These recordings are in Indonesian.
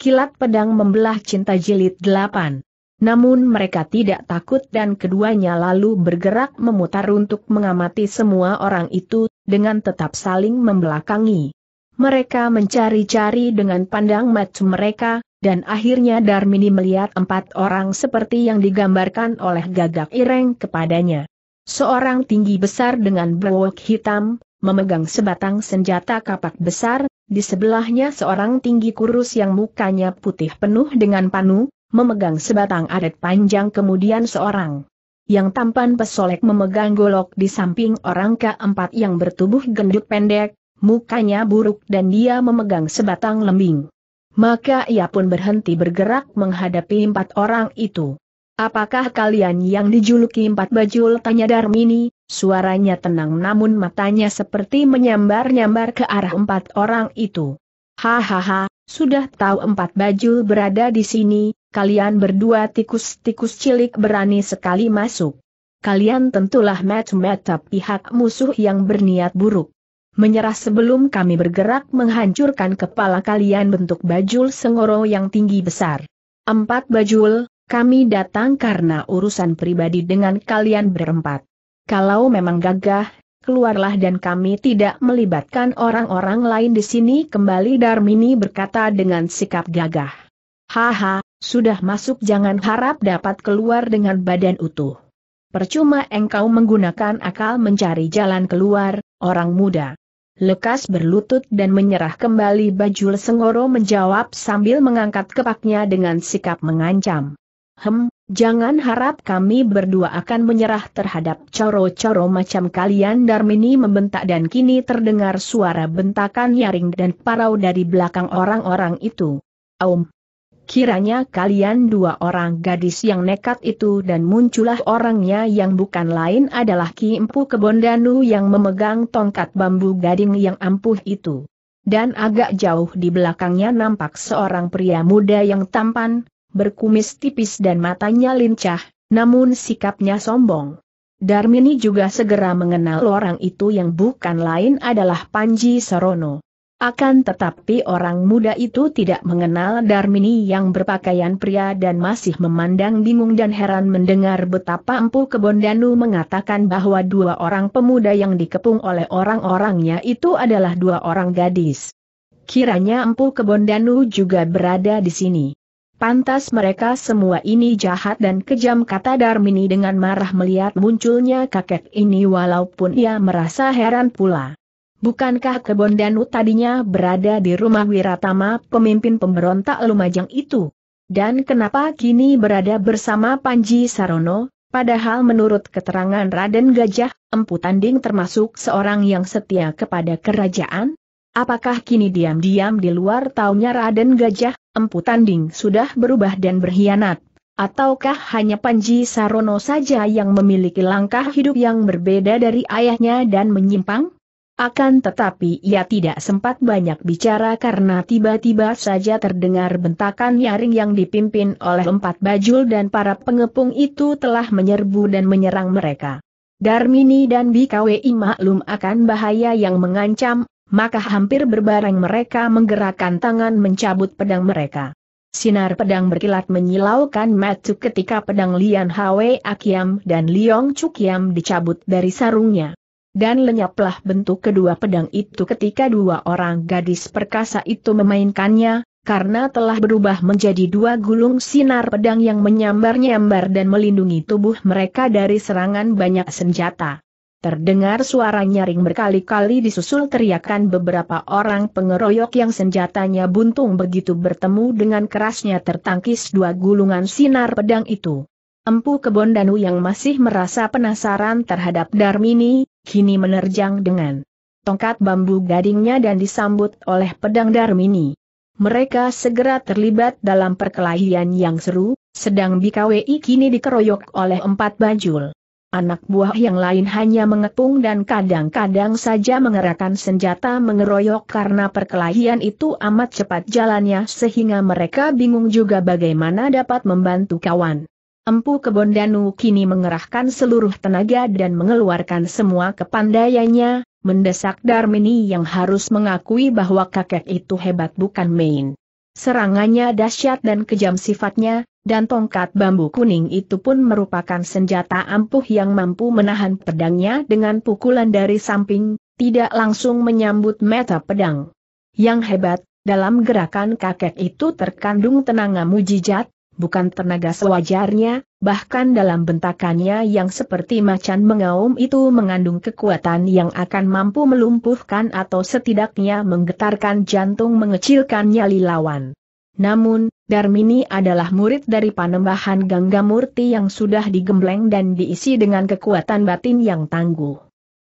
Kilat Pedang Membelah Cinta Jilid delapan. Namun mereka tidak takut dan keduanya lalu bergerak memutar untuk mengamati semua orang itu, dengan tetap saling membelakangi. Mereka mencari-cari dengan pandang mata mereka, dan akhirnya Darmini melihat empat orang seperti yang digambarkan oleh gagak ireng kepadanya. Seorang tinggi besar dengan berwok hitam, memegang sebatang senjata kapak besar, di sebelahnya seorang tinggi kurus yang mukanya putih penuh dengan panu, memegang sebatang adat panjang kemudian seorang yang tampan pesolek memegang golok di samping orang keempat yang bertubuh gendut pendek, mukanya buruk dan dia memegang sebatang lembing. Maka ia pun berhenti bergerak menghadapi empat orang itu. Apakah kalian yang dijuluki empat bajul tanya Darmini, Suaranya tenang namun matanya seperti menyambar-nyambar ke arah empat orang itu. Hahaha, sudah tahu empat baju berada di sini, kalian berdua tikus-tikus cilik berani sekali masuk. Kalian tentulah mata-mata pihak musuh yang berniat buruk. Menyerah sebelum kami bergerak menghancurkan kepala kalian bentuk bajul sengoro yang tinggi besar. Empat bajul, kami datang karena urusan pribadi dengan kalian berempat. Kalau memang gagah, keluarlah dan kami tidak melibatkan orang-orang lain di sini kembali Darmini berkata dengan sikap gagah. Haha, sudah masuk jangan harap dapat keluar dengan badan utuh. Percuma engkau menggunakan akal mencari jalan keluar, orang muda. Lekas berlutut dan menyerah kembali Bajul Sengoro menjawab sambil mengangkat kepaknya dengan sikap mengancam. Hem, Jangan harap kami berdua akan menyerah terhadap coro-coro macam kalian Darmini membentak dan kini terdengar suara bentakan nyaring dan parau dari belakang orang-orang itu. Aum. Kiranya kalian dua orang gadis yang nekat itu dan muncullah orangnya yang bukan lain adalah Ki Empu Kebondanu yang memegang tongkat bambu gading yang ampuh itu. Dan agak jauh di belakangnya nampak seorang pria muda yang tampan, berkumis tipis dan matanya lincah, namun sikapnya sombong. Darmini juga segera mengenal orang itu yang bukan lain adalah Panji Sarono. Akan tetapi orang muda itu tidak mengenal Darmini yang berpakaian pria dan masih memandang bingung dan heran mendengar betapa Empu Kebondanu mengatakan bahwa dua orang pemuda yang dikepung oleh orang-orangnya itu adalah dua orang gadis. Kiranya Empu Kebondanu juga berada di sini. Pantas mereka semua ini jahat dan kejam kata Darmini dengan marah melihat munculnya kakek ini walaupun ia merasa heran pula. Bukankah Kebon Danu tadinya berada di rumah Wiratama pemimpin pemberontak Lumajang itu? Dan kenapa kini berada bersama Panji Sarono, padahal menurut keterangan Raden Gajah, Empu Tanding termasuk seorang yang setia kepada kerajaan? Apakah kini diam-diam di luar taunya Raden Gajah? empu tanding sudah berubah dan berkhianat? Ataukah hanya Panji Sarono saja yang memiliki langkah hidup yang berbeda dari ayahnya dan menyimpang? Akan tetapi ia tidak sempat banyak bicara karena tiba-tiba saja terdengar bentakan nyaring yang dipimpin oleh empat bajul dan para pengepung itu telah menyerbu dan menyerang mereka. Darmini dan BKWI maklum akan bahaya yang mengancam, maka hampir berbareng mereka menggerakkan tangan mencabut pedang mereka. Sinar pedang berkilat menyilaukan Matu ketika pedang Lian Hwe Akiam dan Liong Cukiam dicabut dari sarungnya. Dan lenyaplah bentuk kedua pedang itu ketika dua orang gadis perkasa itu memainkannya, karena telah berubah menjadi dua gulung sinar pedang yang menyambar-nyambar dan melindungi tubuh mereka dari serangan banyak senjata. Terdengar suara nyaring berkali-kali disusul teriakan beberapa orang pengeroyok yang senjatanya buntung begitu bertemu dengan kerasnya tertangkis dua gulungan sinar pedang itu. Empu Kebon Danu yang masih merasa penasaran terhadap Darmini, kini menerjang dengan tongkat bambu gadingnya dan disambut oleh pedang Darmini. Mereka segera terlibat dalam perkelahian yang seru, sedang Bikawi kini dikeroyok oleh empat bajul. Anak buah yang lain hanya mengepung dan kadang-kadang saja mengerahkan senjata mengeroyok karena perkelahian itu amat cepat jalannya sehingga mereka bingung juga bagaimana dapat membantu kawan. Empu Kebondanu kini mengerahkan seluruh tenaga dan mengeluarkan semua kepandaiannya, mendesak Darmini yang harus mengakui bahwa kakek itu hebat bukan main. Serangannya dahsyat dan kejam sifatnya, dan tongkat bambu kuning itu pun merupakan senjata ampuh yang mampu menahan pedangnya dengan pukulan dari samping, tidak langsung menyambut mata pedang. Yang hebat, dalam gerakan kakek itu terkandung tenaga mujijat, bukan tenaga sewajarnya, bahkan dalam bentakannya yang seperti macan mengaum itu mengandung kekuatan yang akan mampu melumpuhkan atau setidaknya menggetarkan jantung mengecilkan nyali lawan. Namun, Darmini adalah murid dari panembahan Gangga Murti yang sudah digembleng dan diisi dengan kekuatan batin yang tangguh.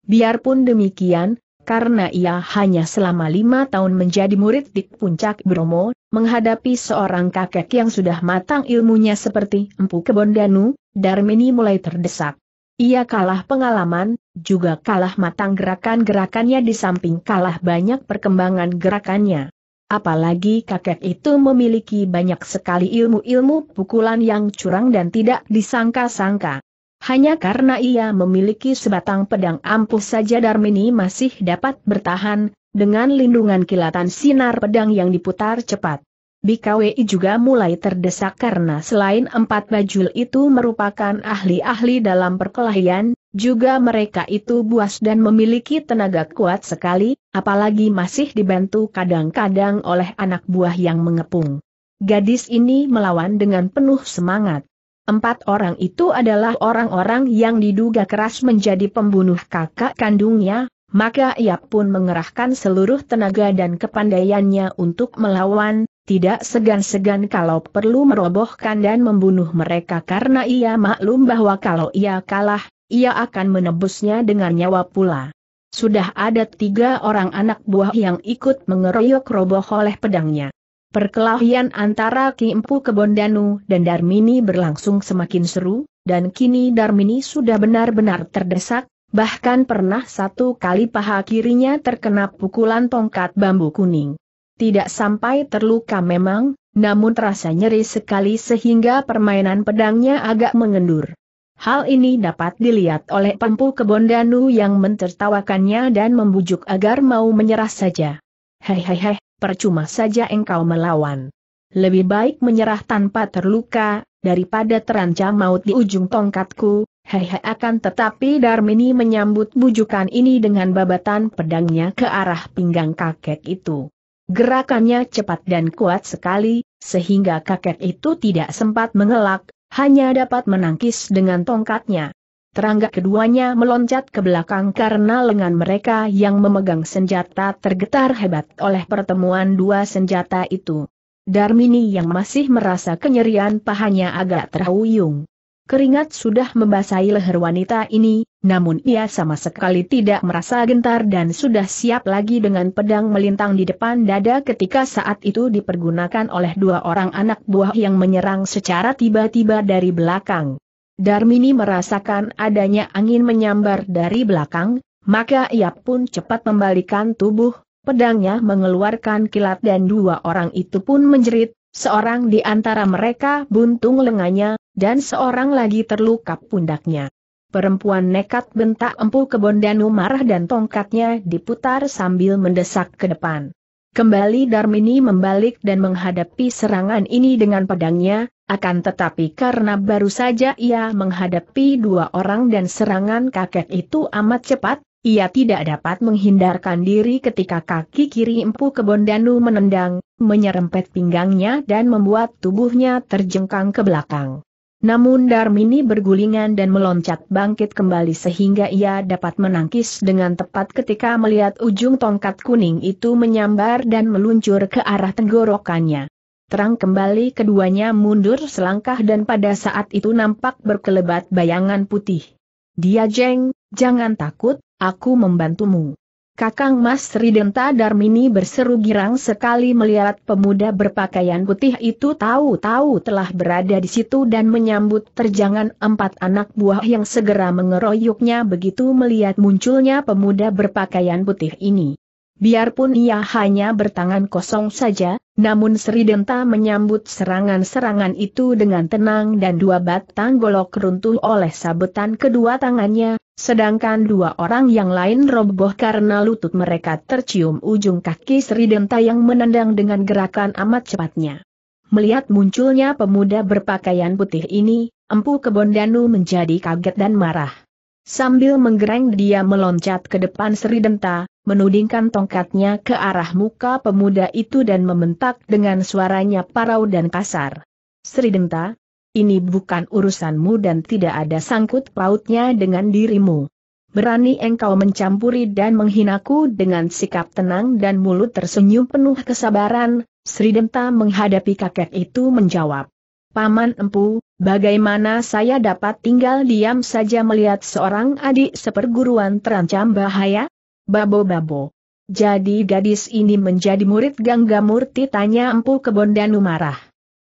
Biarpun demikian, karena ia hanya selama lima tahun menjadi murid di puncak Bromo, menghadapi seorang kakek yang sudah matang ilmunya seperti Empu Kebondanu, Darmini mulai terdesak. Ia kalah pengalaman, juga kalah matang gerakan-gerakannya di samping kalah banyak perkembangan gerakannya. Apalagi kakek itu memiliki banyak sekali ilmu-ilmu pukulan yang curang dan tidak disangka-sangka. Hanya karena ia memiliki sebatang pedang ampuh saja Darmini masih dapat bertahan, dengan lindungan kilatan sinar pedang yang diputar cepat. BKWI juga mulai terdesak karena selain empat bajul itu merupakan ahli-ahli dalam perkelahian, juga mereka itu buas dan memiliki tenaga kuat sekali, apalagi masih dibantu kadang-kadang oleh anak buah yang mengepung. Gadis ini melawan dengan penuh semangat. Empat orang itu adalah orang-orang yang diduga keras menjadi pembunuh kakak kandungnya, maka ia pun mengerahkan seluruh tenaga dan kepandaiannya untuk melawan, tidak segan-segan kalau perlu merobohkan dan membunuh mereka karena ia maklum bahwa kalau ia kalah, ia akan menebusnya dengan nyawa pula. Sudah ada tiga orang anak buah yang ikut mengeroyok roboh oleh pedangnya. Perkelahian antara Ki Empu Kebondanu dan Darmini berlangsung semakin seru, dan kini Darmini sudah benar-benar terdesak, bahkan pernah satu kali paha kirinya terkena pukulan tongkat bambu kuning. Tidak sampai terluka memang, namun terasa nyeri sekali sehingga permainan pedangnya agak mengendur. Hal ini dapat dilihat oleh Pempu Kebondanu yang mentertawakannya dan membujuk agar mau menyerah saja. Hei hei hei, percuma saja engkau melawan. Lebih baik menyerah tanpa terluka, daripada terancam maut di ujung tongkatku, hehe akan tetapi Darmini menyambut bujukan ini dengan babatan pedangnya ke arah pinggang kakek itu. Gerakannya cepat dan kuat sekali, sehingga kakek itu tidak sempat mengelak, hanya dapat menangkis dengan tongkatnya terangga keduanya meloncat ke belakang karena lengan mereka yang memegang senjata tergetar hebat oleh pertemuan dua senjata itu. Darmini yang masih merasa kenyerian pahanya agak terhuyung. Keringat sudah membasahi leher wanita ini, namun ia sama sekali tidak merasa gentar dan sudah siap lagi dengan pedang melintang di depan dada ketika saat itu dipergunakan oleh dua orang anak buah yang menyerang secara tiba-tiba dari belakang. Darmini merasakan adanya angin menyambar dari belakang, maka ia pun cepat membalikan tubuh, pedangnya mengeluarkan kilat dan dua orang itu pun menjerit, seorang di antara mereka buntung lengannya, dan seorang lagi terluka pundaknya. Perempuan nekat bentak empu kebondanu marah dan tongkatnya diputar sambil mendesak ke depan. Kembali Darmini membalik dan menghadapi serangan ini dengan pedangnya, akan tetapi karena baru saja ia menghadapi dua orang dan serangan kakek itu amat cepat, ia tidak dapat menghindarkan diri ketika kaki kiri Empu Kebondanu menendang, menyerempet pinggangnya dan membuat tubuhnya terjengkang ke belakang. Namun Darmini bergulingan dan meloncat bangkit kembali sehingga ia dapat menangkis dengan tepat ketika melihat ujung tongkat kuning itu menyambar dan meluncur ke arah tenggorokannya. Terang kembali keduanya mundur selangkah dan pada saat itu nampak berkelebat bayangan putih. Dia jeng, jangan takut, aku membantumu. Kakang Mas Ridenta Darmini berseru girang sekali melihat pemuda berpakaian putih itu tahu-tahu telah berada di situ dan menyambut terjangan empat anak buah yang segera mengeroyoknya begitu melihat munculnya pemuda berpakaian putih ini. Biarpun ia hanya bertangan kosong saja, namun Sri Denta menyambut serangan-serangan itu dengan tenang dan dua batang golok runtuh oleh sabetan kedua tangannya, sedangkan dua orang yang lain roboh karena lutut mereka tercium ujung kaki Sri Denta yang menendang dengan gerakan amat cepatnya. Melihat munculnya pemuda berpakaian putih ini, Empu Kebondanu menjadi kaget dan marah. Sambil menggereng dia meloncat ke depan Sri Denta, menudingkan tongkatnya ke arah muka pemuda itu dan membentak dengan suaranya parau dan kasar. Sri Denta, ini bukan urusanmu dan tidak ada sangkut pautnya dengan dirimu. Berani engkau mencampuri dan menghinaku dengan sikap tenang dan mulut tersenyum penuh kesabaran, Sri Denta menghadapi kakek itu menjawab. Paman Empu, bagaimana saya dapat tinggal diam saja melihat seorang adik seperguruan terancam bahaya? Babo-babo. Jadi gadis ini menjadi murid Gangga Murti tanya Empu Kebondanu marah.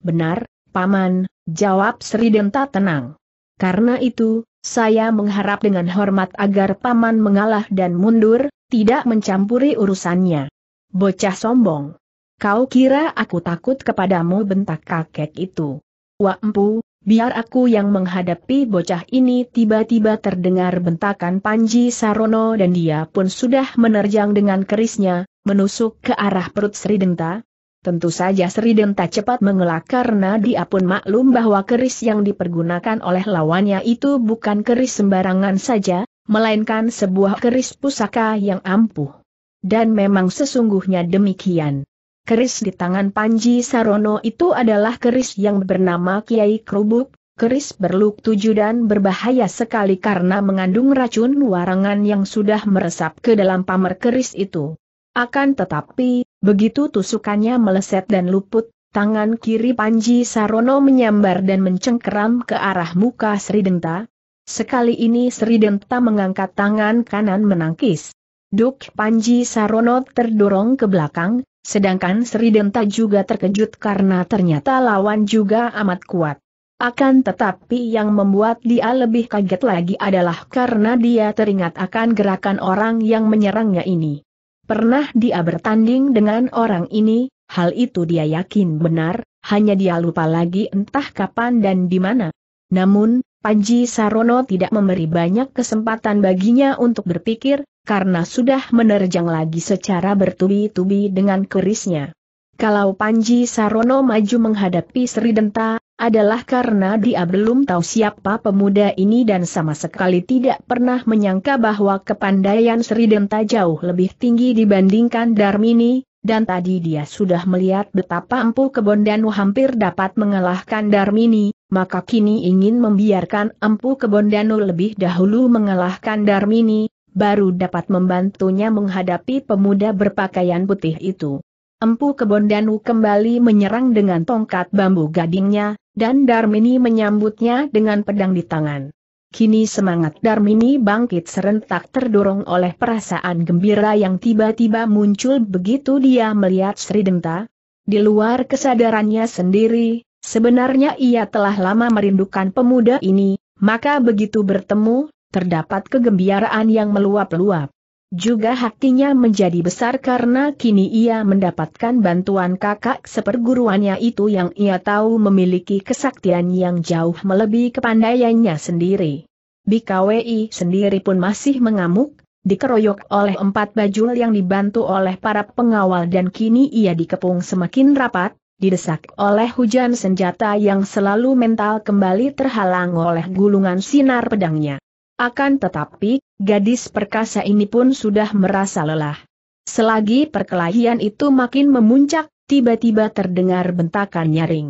Benar, Paman, jawab Sri Denta tenang. Karena itu, saya mengharap dengan hormat agar Paman mengalah dan mundur, tidak mencampuri urusannya. Bocah sombong. Kau kira aku takut kepadamu bentak kakek itu. Wah empu, biar aku yang menghadapi bocah ini tiba-tiba terdengar bentakan Panji Sarono dan dia pun sudah menerjang dengan kerisnya, menusuk ke arah perut Sri Denta. Tentu saja Sri Denta cepat mengelak karena dia pun maklum bahwa keris yang dipergunakan oleh lawannya itu bukan keris sembarangan saja, melainkan sebuah keris pusaka yang ampuh. Dan memang sesungguhnya demikian keris di tangan Panji Sarono itu adalah keris yang bernama Kiai Kerubuk, keris berluk tujuh dan berbahaya sekali karena mengandung racun warangan yang sudah meresap ke dalam pamer keris itu. Akan tetapi, begitu tusukannya meleset dan luput, tangan kiri Panji Sarono menyambar dan mencengkeram ke arah muka Sri Denta. Sekali ini Sri Denta mengangkat tangan kanan menangkis. Duk Panji Sarono terdorong ke belakang, Sedangkan Sri Denta juga terkejut karena ternyata lawan juga amat kuat. Akan tetapi yang membuat dia lebih kaget lagi adalah karena dia teringat akan gerakan orang yang menyerangnya ini. Pernah dia bertanding dengan orang ini, hal itu dia yakin benar, hanya dia lupa lagi entah kapan dan di mana. Namun, Panji Sarono tidak memberi banyak kesempatan baginya untuk berpikir, karena sudah menerjang lagi secara bertubi-tubi dengan kerisnya. Kalau Panji Sarono maju menghadapi Sri Denta, adalah karena dia belum tahu siapa pemuda ini dan sama sekali tidak pernah menyangka bahwa kepandaian Sri Denta jauh lebih tinggi dibandingkan Darmini, dan tadi dia sudah melihat betapa Empu danu hampir dapat mengalahkan Darmini, maka kini ingin membiarkan Empu danu lebih dahulu mengalahkan Darmini, baru dapat membantunya menghadapi pemuda berpakaian putih itu. Empu kebondanu kembali menyerang dengan tongkat bambu gadingnya, dan Darmini menyambutnya dengan pedang di tangan. Kini semangat Darmini bangkit serentak terdorong oleh perasaan gembira yang tiba-tiba muncul begitu dia melihat Sri Denta. Di luar kesadarannya sendiri, sebenarnya ia telah lama merindukan pemuda ini, maka begitu bertemu, terdapat kegembiraan yang meluap-luap. Juga hatinya menjadi besar karena kini ia mendapatkan bantuan kakak seperguruannya itu yang ia tahu memiliki kesaktian yang jauh melebihi kepandaiannya sendiri. BKWI sendiri pun masih mengamuk, dikeroyok oleh empat bajul yang dibantu oleh para pengawal dan kini ia dikepung semakin rapat, didesak oleh hujan senjata yang selalu mental kembali terhalang oleh gulungan sinar pedangnya. Akan tetapi, gadis perkasa ini pun sudah merasa lelah. Selagi perkelahian itu makin memuncak, tiba-tiba terdengar bentakan nyaring.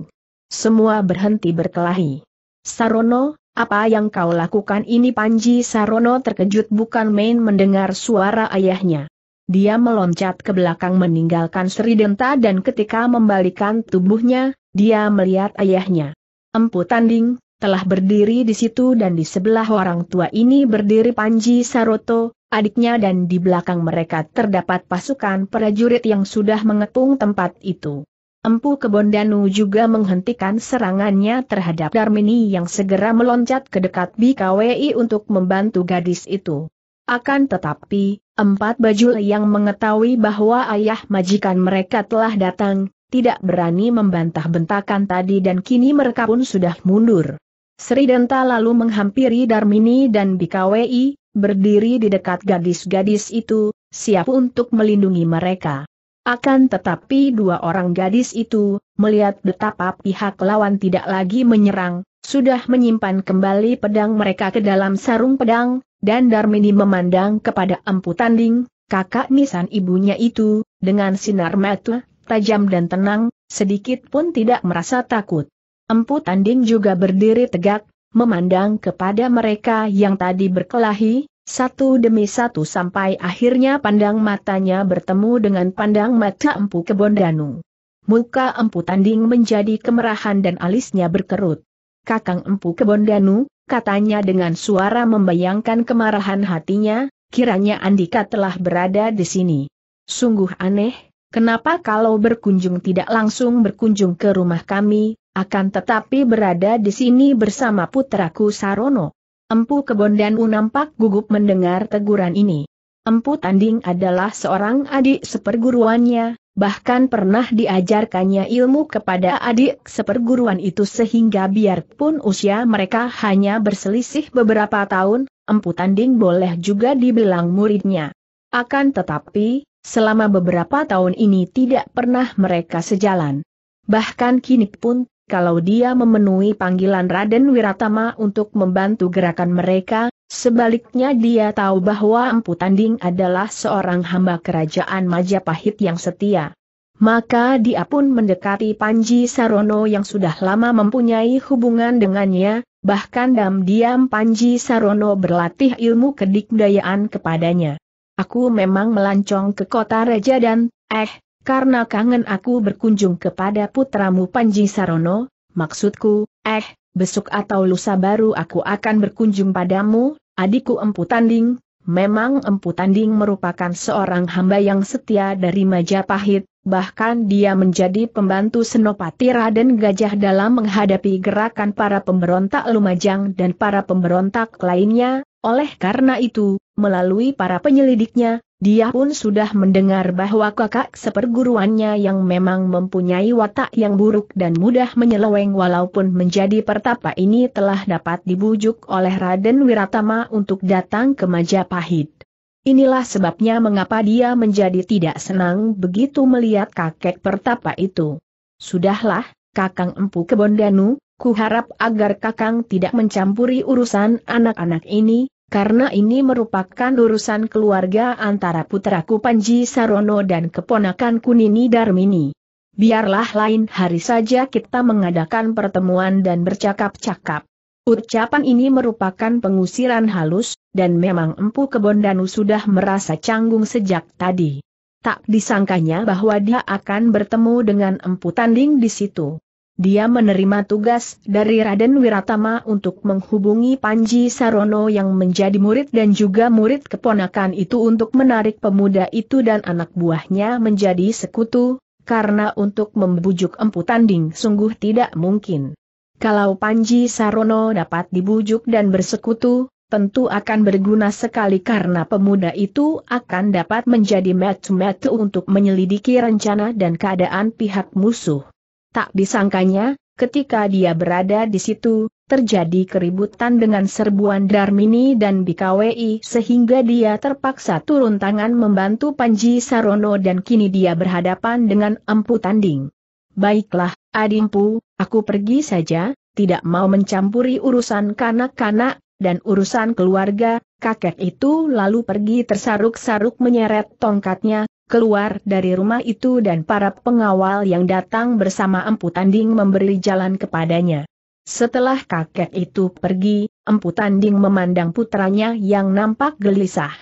Semua berhenti berkelahi. Sarono, apa yang kau lakukan ini Panji Sarono terkejut bukan main mendengar suara ayahnya. Dia meloncat ke belakang meninggalkan Sri Denta dan ketika membalikan tubuhnya, dia melihat ayahnya. Empu tanding, telah berdiri di situ dan di sebelah orang tua ini berdiri Panji Saroto, adiknya dan di belakang mereka terdapat pasukan prajurit yang sudah mengepung tempat itu. Empu Kebondanu juga menghentikan serangannya terhadap Darmini yang segera meloncat ke dekat BKWI untuk membantu gadis itu. Akan tetapi, empat bajul yang mengetahui bahwa ayah majikan mereka telah datang, tidak berani membantah bentakan tadi dan kini mereka pun sudah mundur. Sri Denta lalu menghampiri Darmini dan Bikawi, berdiri di dekat gadis-gadis itu, siap untuk melindungi mereka. Akan tetapi dua orang gadis itu, melihat betapa pihak lawan tidak lagi menyerang, sudah menyimpan kembali pedang mereka ke dalam sarung pedang, dan Darmini memandang kepada Empu Tanding, kakak nisan ibunya itu, dengan sinar mata, tajam dan tenang, sedikit pun tidak merasa takut. Empu Tanding juga berdiri tegak, memandang kepada mereka yang tadi berkelahi, satu demi satu sampai akhirnya pandang matanya bertemu dengan pandang mata Empu Kebondanu. Muka Empu Tanding menjadi kemerahan dan alisnya berkerut. Kakang Empu Kebondanu, katanya dengan suara membayangkan kemarahan hatinya, kiranya Andika telah berada di sini. Sungguh aneh, kenapa kalau berkunjung tidak langsung berkunjung ke rumah kami, akan tetapi berada di sini bersama putraku Sarono. Empu Kebon dan Unampak gugup mendengar teguran ini. Empu Tanding adalah seorang adik seperguruannya, bahkan pernah diajarkannya ilmu kepada adik seperguruan itu sehingga biarpun usia mereka hanya berselisih beberapa tahun, Empu Tanding boleh juga dibilang muridnya. Akan tetapi, selama beberapa tahun ini tidak pernah mereka sejalan. Bahkan kini pun kalau dia memenuhi panggilan Raden Wiratama untuk membantu gerakan mereka, sebaliknya dia tahu bahwa Empu Tanding adalah seorang hamba kerajaan Majapahit yang setia. Maka dia pun mendekati Panji Sarono yang sudah lama mempunyai hubungan dengannya, bahkan diam-diam Panji Sarono berlatih ilmu kedikdayaan kepadanya. Aku memang melancong ke kota Raja dan, eh, karena kangen aku berkunjung kepada putramu Panji Sarono, maksudku, eh, besok atau lusa baru aku akan berkunjung padamu, adikku Empu Tanding, memang Empu Tanding merupakan seorang hamba yang setia dari Majapahit, bahkan dia menjadi pembantu Senopati Raden Gajah dalam menghadapi gerakan para pemberontak Lumajang dan para pemberontak lainnya, oleh karena itu, melalui para penyelidiknya, dia pun sudah mendengar bahwa kakak seperguruannya yang memang mempunyai watak yang buruk dan mudah menyeleweng walaupun menjadi pertapa ini telah dapat dibujuk oleh Raden Wiratama untuk datang ke Majapahit. Inilah sebabnya mengapa dia menjadi tidak senang begitu melihat kakek pertapa itu. Sudahlah, Kakang Empu Kebondanu, ku harap agar Kakang tidak mencampuri urusan anak-anak ini, karena ini merupakan urusan keluarga antara putraku Panji Sarono dan keponakan Kunini Darmini. Biarlah lain hari saja kita mengadakan pertemuan dan bercakap-cakap. Ucapan ini merupakan pengusiran halus, dan memang Empu Kebondanu sudah merasa canggung sejak tadi. Tak disangkanya bahwa dia akan bertemu dengan Empu Tanding di situ. Dia menerima tugas dari Raden Wiratama untuk menghubungi Panji Sarono yang menjadi murid dan juga murid keponakan itu untuk menarik pemuda itu dan anak buahnya menjadi sekutu, karena untuk membujuk empu tanding sungguh tidak mungkin. Kalau Panji Sarono dapat dibujuk dan bersekutu, tentu akan berguna sekali karena pemuda itu akan dapat menjadi metu-metu untuk menyelidiki rencana dan keadaan pihak musuh. Tak disangkanya, ketika dia berada di situ, terjadi keributan dengan serbuan Darmini dan Bikawi, sehingga dia terpaksa turun tangan membantu Panji Sarono dan kini dia berhadapan dengan Empu Tanding. Baiklah, Adimpu, aku pergi saja, tidak mau mencampuri urusan kanak-kanak, dan urusan keluarga, kakek itu lalu pergi tersaruk-saruk menyeret tongkatnya, keluar dari rumah itu dan para pengawal yang datang bersama Empu Tanding memberi jalan kepadanya. Setelah kakek itu pergi, Empu Tanding memandang putranya yang nampak gelisah.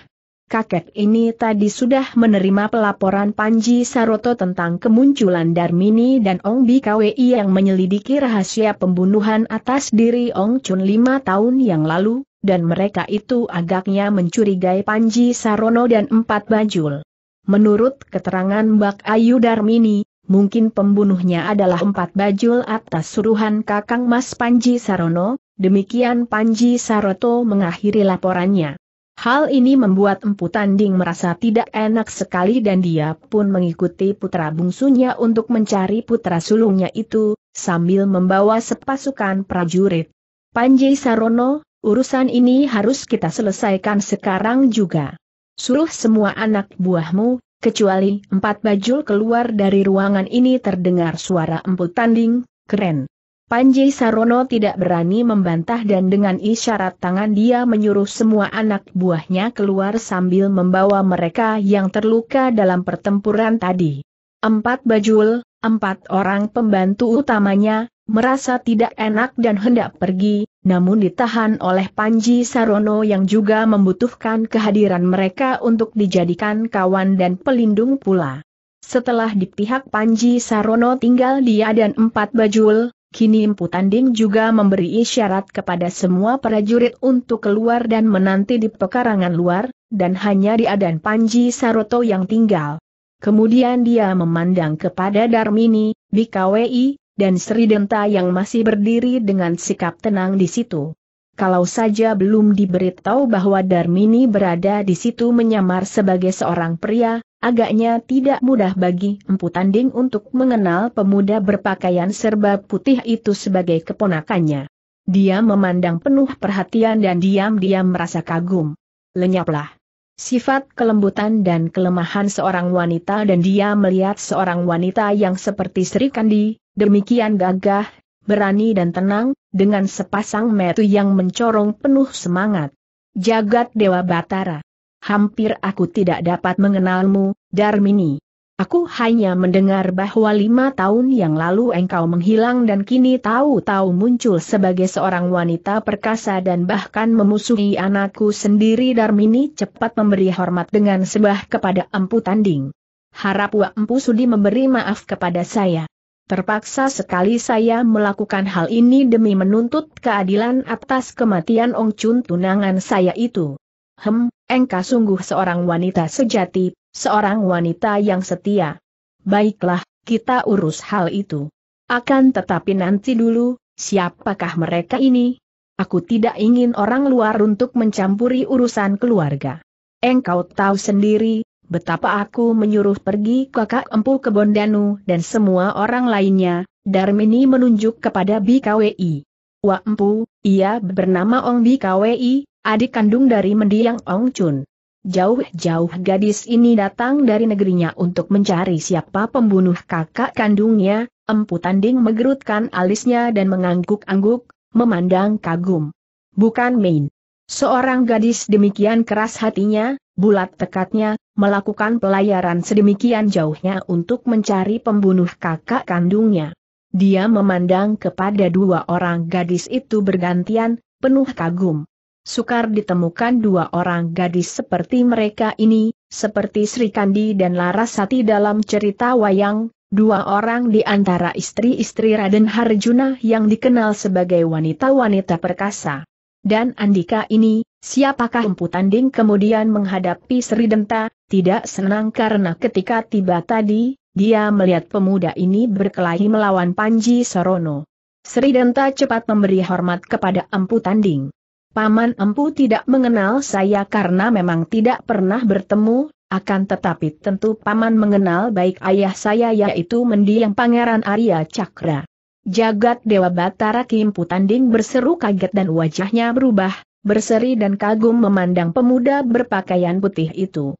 Kakek ini tadi sudah menerima pelaporan Panji Saroto tentang kemunculan Darmini dan Ong Bikawi yang menyelidiki rahasia pembunuhan atas diri Ong Chun lima tahun yang lalu, dan mereka itu agaknya mencurigai Panji Sarono dan empat bajul. Menurut keterangan Mbak Ayu Darmini, mungkin pembunuhnya adalah empat bajul atas suruhan kakang Mas Panji Sarono, demikian Panji Saroto mengakhiri laporannya. Hal ini membuat Empu Tanding merasa tidak enak sekali dan dia pun mengikuti putra bungsunya untuk mencari putra sulungnya itu, sambil membawa sepasukan prajurit. Panji Sarono, urusan ini harus kita selesaikan sekarang juga. Suruh semua anak buahmu, kecuali empat bajul keluar dari ruangan ini terdengar suara empuk tanding, keren. Panji Sarono tidak berani membantah dan dengan isyarat tangan dia menyuruh semua anak buahnya keluar sambil membawa mereka yang terluka dalam pertempuran tadi. Empat bajul, empat orang pembantu utamanya, merasa tidak enak dan hendak pergi, namun ditahan oleh Panji Sarono yang juga membutuhkan kehadiran mereka untuk dijadikan kawan dan pelindung pula. Setelah di pihak Panji Sarono tinggal dia dan empat bajul, kini Empu Tanding juga memberi isyarat kepada semua prajurit untuk keluar dan menanti di pekarangan luar, dan hanya dia dan Panji Saroto yang tinggal. Kemudian dia memandang kepada Darmini, Bikawi, dan Sri Denta yang masih berdiri dengan sikap tenang di situ. Kalau saja belum diberitahu bahwa Darmini berada di situ menyamar sebagai seorang pria, agaknya tidak mudah bagi Empu Tanding untuk mengenal pemuda berpakaian serba putih itu sebagai keponakannya. Dia memandang penuh perhatian dan diam-diam merasa kagum. Lenyaplah sifat kelembutan dan kelemahan seorang wanita dan dia melihat seorang wanita yang seperti Sri Kandi, demikian gagah, berani dan tenang, dengan sepasang metu yang mencorong penuh semangat. Jagat Dewa Batara. Hampir aku tidak dapat mengenalmu, Darmini. Aku hanya mendengar bahwa lima tahun yang lalu engkau menghilang dan kini tahu-tahu muncul sebagai seorang wanita perkasa dan bahkan memusuhi anakku sendiri Darmini cepat memberi hormat dengan sebah kepada empu tanding. Harap Wak Empu Sudi memberi maaf kepada saya. Terpaksa sekali saya melakukan hal ini demi menuntut keadilan atas kematian Ong Chun tunangan saya itu. Hem, engkau sungguh seorang wanita sejati, Seorang wanita yang setia. Baiklah, kita urus hal itu. Akan tetapi nanti dulu, siapakah mereka ini? Aku tidak ingin orang luar untuk mencampuri urusan keluarga. Engkau tahu sendiri, betapa aku menyuruh pergi kakak empu ke Bondanu dan semua orang lainnya, Darmini menunjuk kepada BKWI. Wa empu, ia bernama Ong BKWI, adik kandung dari mendiang Ong Chun. Jauh-jauh gadis ini datang dari negerinya untuk mencari siapa pembunuh kakak kandungnya, empu tanding menggerutkan alisnya dan mengangguk-angguk, memandang kagum. Bukan main. Seorang gadis demikian keras hatinya, bulat tekadnya, melakukan pelayaran sedemikian jauhnya untuk mencari pembunuh kakak kandungnya. Dia memandang kepada dua orang gadis itu bergantian, penuh kagum sukar ditemukan dua orang gadis seperti mereka ini, seperti Sri Kandi dan Larasati dalam cerita wayang, dua orang di antara istri-istri Raden Harjuna yang dikenal sebagai wanita-wanita perkasa. Dan Andika ini, siapakah empu tanding kemudian menghadapi Sri Denta, tidak senang karena ketika tiba tadi, dia melihat pemuda ini berkelahi melawan Panji Sorono. Sri Denta cepat memberi hormat kepada empu tanding. Paman Empu tidak mengenal saya karena memang tidak pernah bertemu, akan tetapi tentu Paman mengenal baik ayah saya yaitu mendiang Pangeran Arya Cakra. Jagat Dewa Batara Kimpu Tanding berseru kaget dan wajahnya berubah, berseri dan kagum memandang pemuda berpakaian putih itu.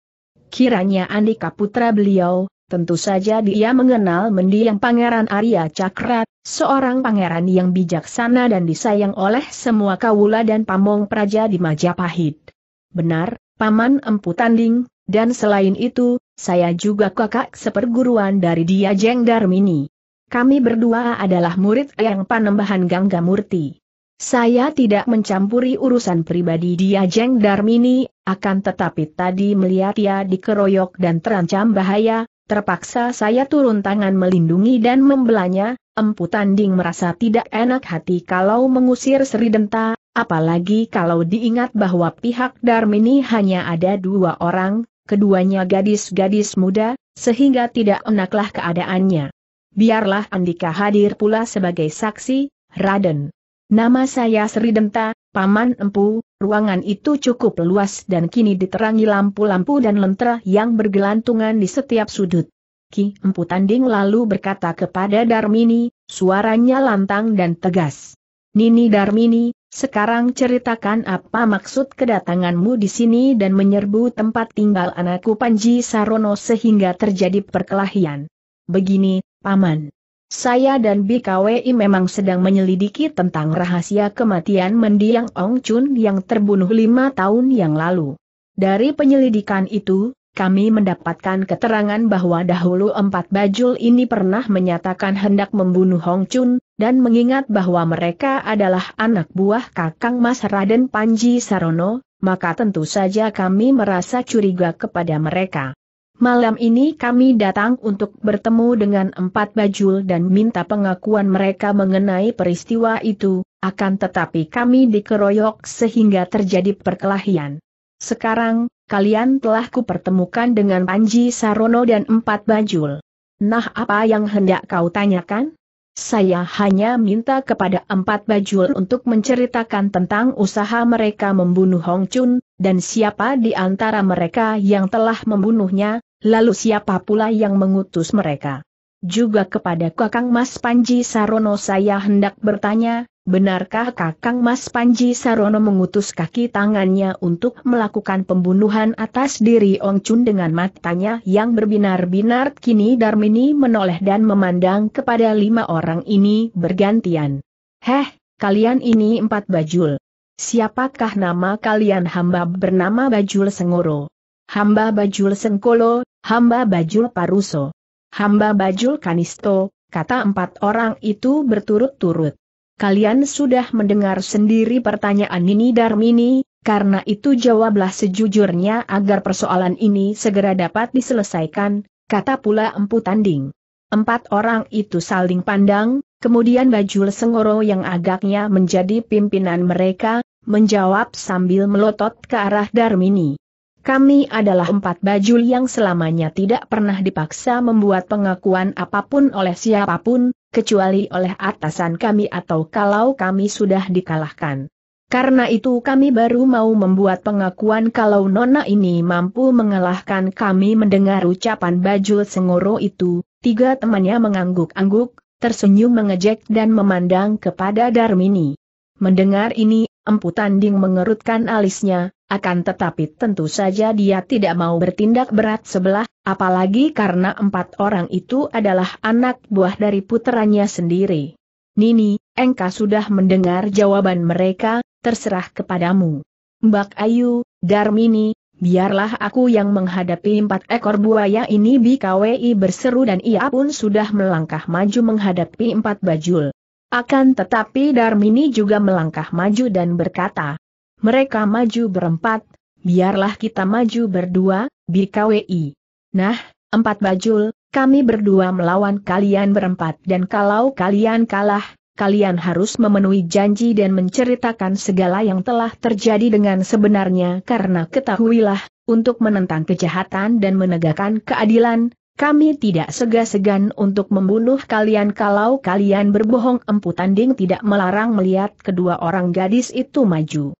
Kiranya Andika putra beliau, Tentu saja dia mengenal mendiang Pangeran Arya Cakrat, seorang pangeran yang bijaksana dan disayang oleh semua kawula dan pamong praja di Majapahit. Benar, Paman Empu Tanding, dan selain itu, saya juga kakak seperguruan dari dia Jeng Darmini. Kami berdua adalah murid yang panembahan Gangga Murti. Saya tidak mencampuri urusan pribadi dia Jeng Darmini, akan tetapi tadi melihat dia dikeroyok dan terancam bahaya, Terpaksa saya turun tangan melindungi dan membelanya, Empu Tanding merasa tidak enak hati kalau mengusir Sri Denta, apalagi kalau diingat bahwa pihak Darmini hanya ada dua orang, keduanya gadis-gadis muda, sehingga tidak enaklah keadaannya. Biarlah Andika hadir pula sebagai saksi, Raden. Nama saya Sri Denta, Paman Empu, ruangan itu cukup luas dan kini diterangi lampu-lampu dan lentera yang bergelantungan di setiap sudut. Ki Empu Tanding lalu berkata kepada Darmini, suaranya lantang dan tegas. Nini Darmini, sekarang ceritakan apa maksud kedatanganmu di sini dan menyerbu tempat tinggal anakku Panji Sarono sehingga terjadi perkelahian. Begini, Paman. Saya dan BKWI memang sedang menyelidiki tentang rahasia kematian mendiang Ong Chun yang terbunuh lima tahun yang lalu. Dari penyelidikan itu, kami mendapatkan keterangan bahwa dahulu empat bajul ini pernah menyatakan hendak membunuh Hong Chun, dan mengingat bahwa mereka adalah anak buah kakang Mas Raden Panji Sarono, maka tentu saja kami merasa curiga kepada mereka. Malam ini kami datang untuk bertemu dengan empat bajul dan minta pengakuan mereka mengenai peristiwa itu, akan tetapi kami dikeroyok sehingga terjadi perkelahian. Sekarang, kalian telah kupertemukan dengan Panji Sarono dan empat bajul. Nah apa yang hendak kau tanyakan? Saya hanya minta kepada empat bajul untuk menceritakan tentang usaha mereka membunuh Hong Chun, dan siapa di antara mereka yang telah membunuhnya, Lalu siapa pula yang mengutus mereka? Juga kepada Kakang Mas Panji Sarono saya hendak bertanya, benarkah Kakang Mas Panji Sarono mengutus kaki tangannya untuk melakukan pembunuhan atas diri Ong Chun dengan matanya yang berbinar-binar? Kini Darmini menoleh dan memandang kepada lima orang ini bergantian. Heh, kalian ini empat bajul. Siapakah nama kalian hamba bernama Bajul Sengoro? hamba bajul sengkolo, hamba bajul paruso, hamba bajul kanisto, kata empat orang itu berturut-turut. Kalian sudah mendengar sendiri pertanyaan ini Darmini, karena itu jawablah sejujurnya agar persoalan ini segera dapat diselesaikan, kata pula Empu Tanding. Empat orang itu saling pandang, kemudian Bajul Sengoro yang agaknya menjadi pimpinan mereka, menjawab sambil melotot ke arah Darmini. Kami adalah empat bajul yang selamanya tidak pernah dipaksa membuat pengakuan apapun oleh siapapun, kecuali oleh atasan kami atau kalau kami sudah dikalahkan. Karena itu kami baru mau membuat pengakuan kalau Nona ini mampu mengalahkan kami mendengar ucapan bajul sengoro itu, tiga temannya mengangguk-angguk, tersenyum mengejek dan memandang kepada Darmini. Mendengar ini Empu Tanding mengerutkan alisnya, akan tetapi tentu saja dia tidak mau bertindak berat sebelah, apalagi karena empat orang itu adalah anak buah dari puteranya sendiri. Nini, engkau sudah mendengar jawaban mereka, terserah kepadamu. Mbak Ayu, Darmini, biarlah aku yang menghadapi empat ekor buaya ini BKWI berseru dan ia pun sudah melangkah maju menghadapi empat bajul. Akan tetapi Darmini juga melangkah maju dan berkata, mereka maju berempat, biarlah kita maju berdua, BKWI. Nah, empat bajul, kami berdua melawan kalian berempat dan kalau kalian kalah, kalian harus memenuhi janji dan menceritakan segala yang telah terjadi dengan sebenarnya karena ketahuilah, untuk menentang kejahatan dan menegakkan keadilan, kami tidak segan-segan untuk membunuh kalian kalau kalian berbohong empu tanding tidak melarang melihat kedua orang gadis itu maju.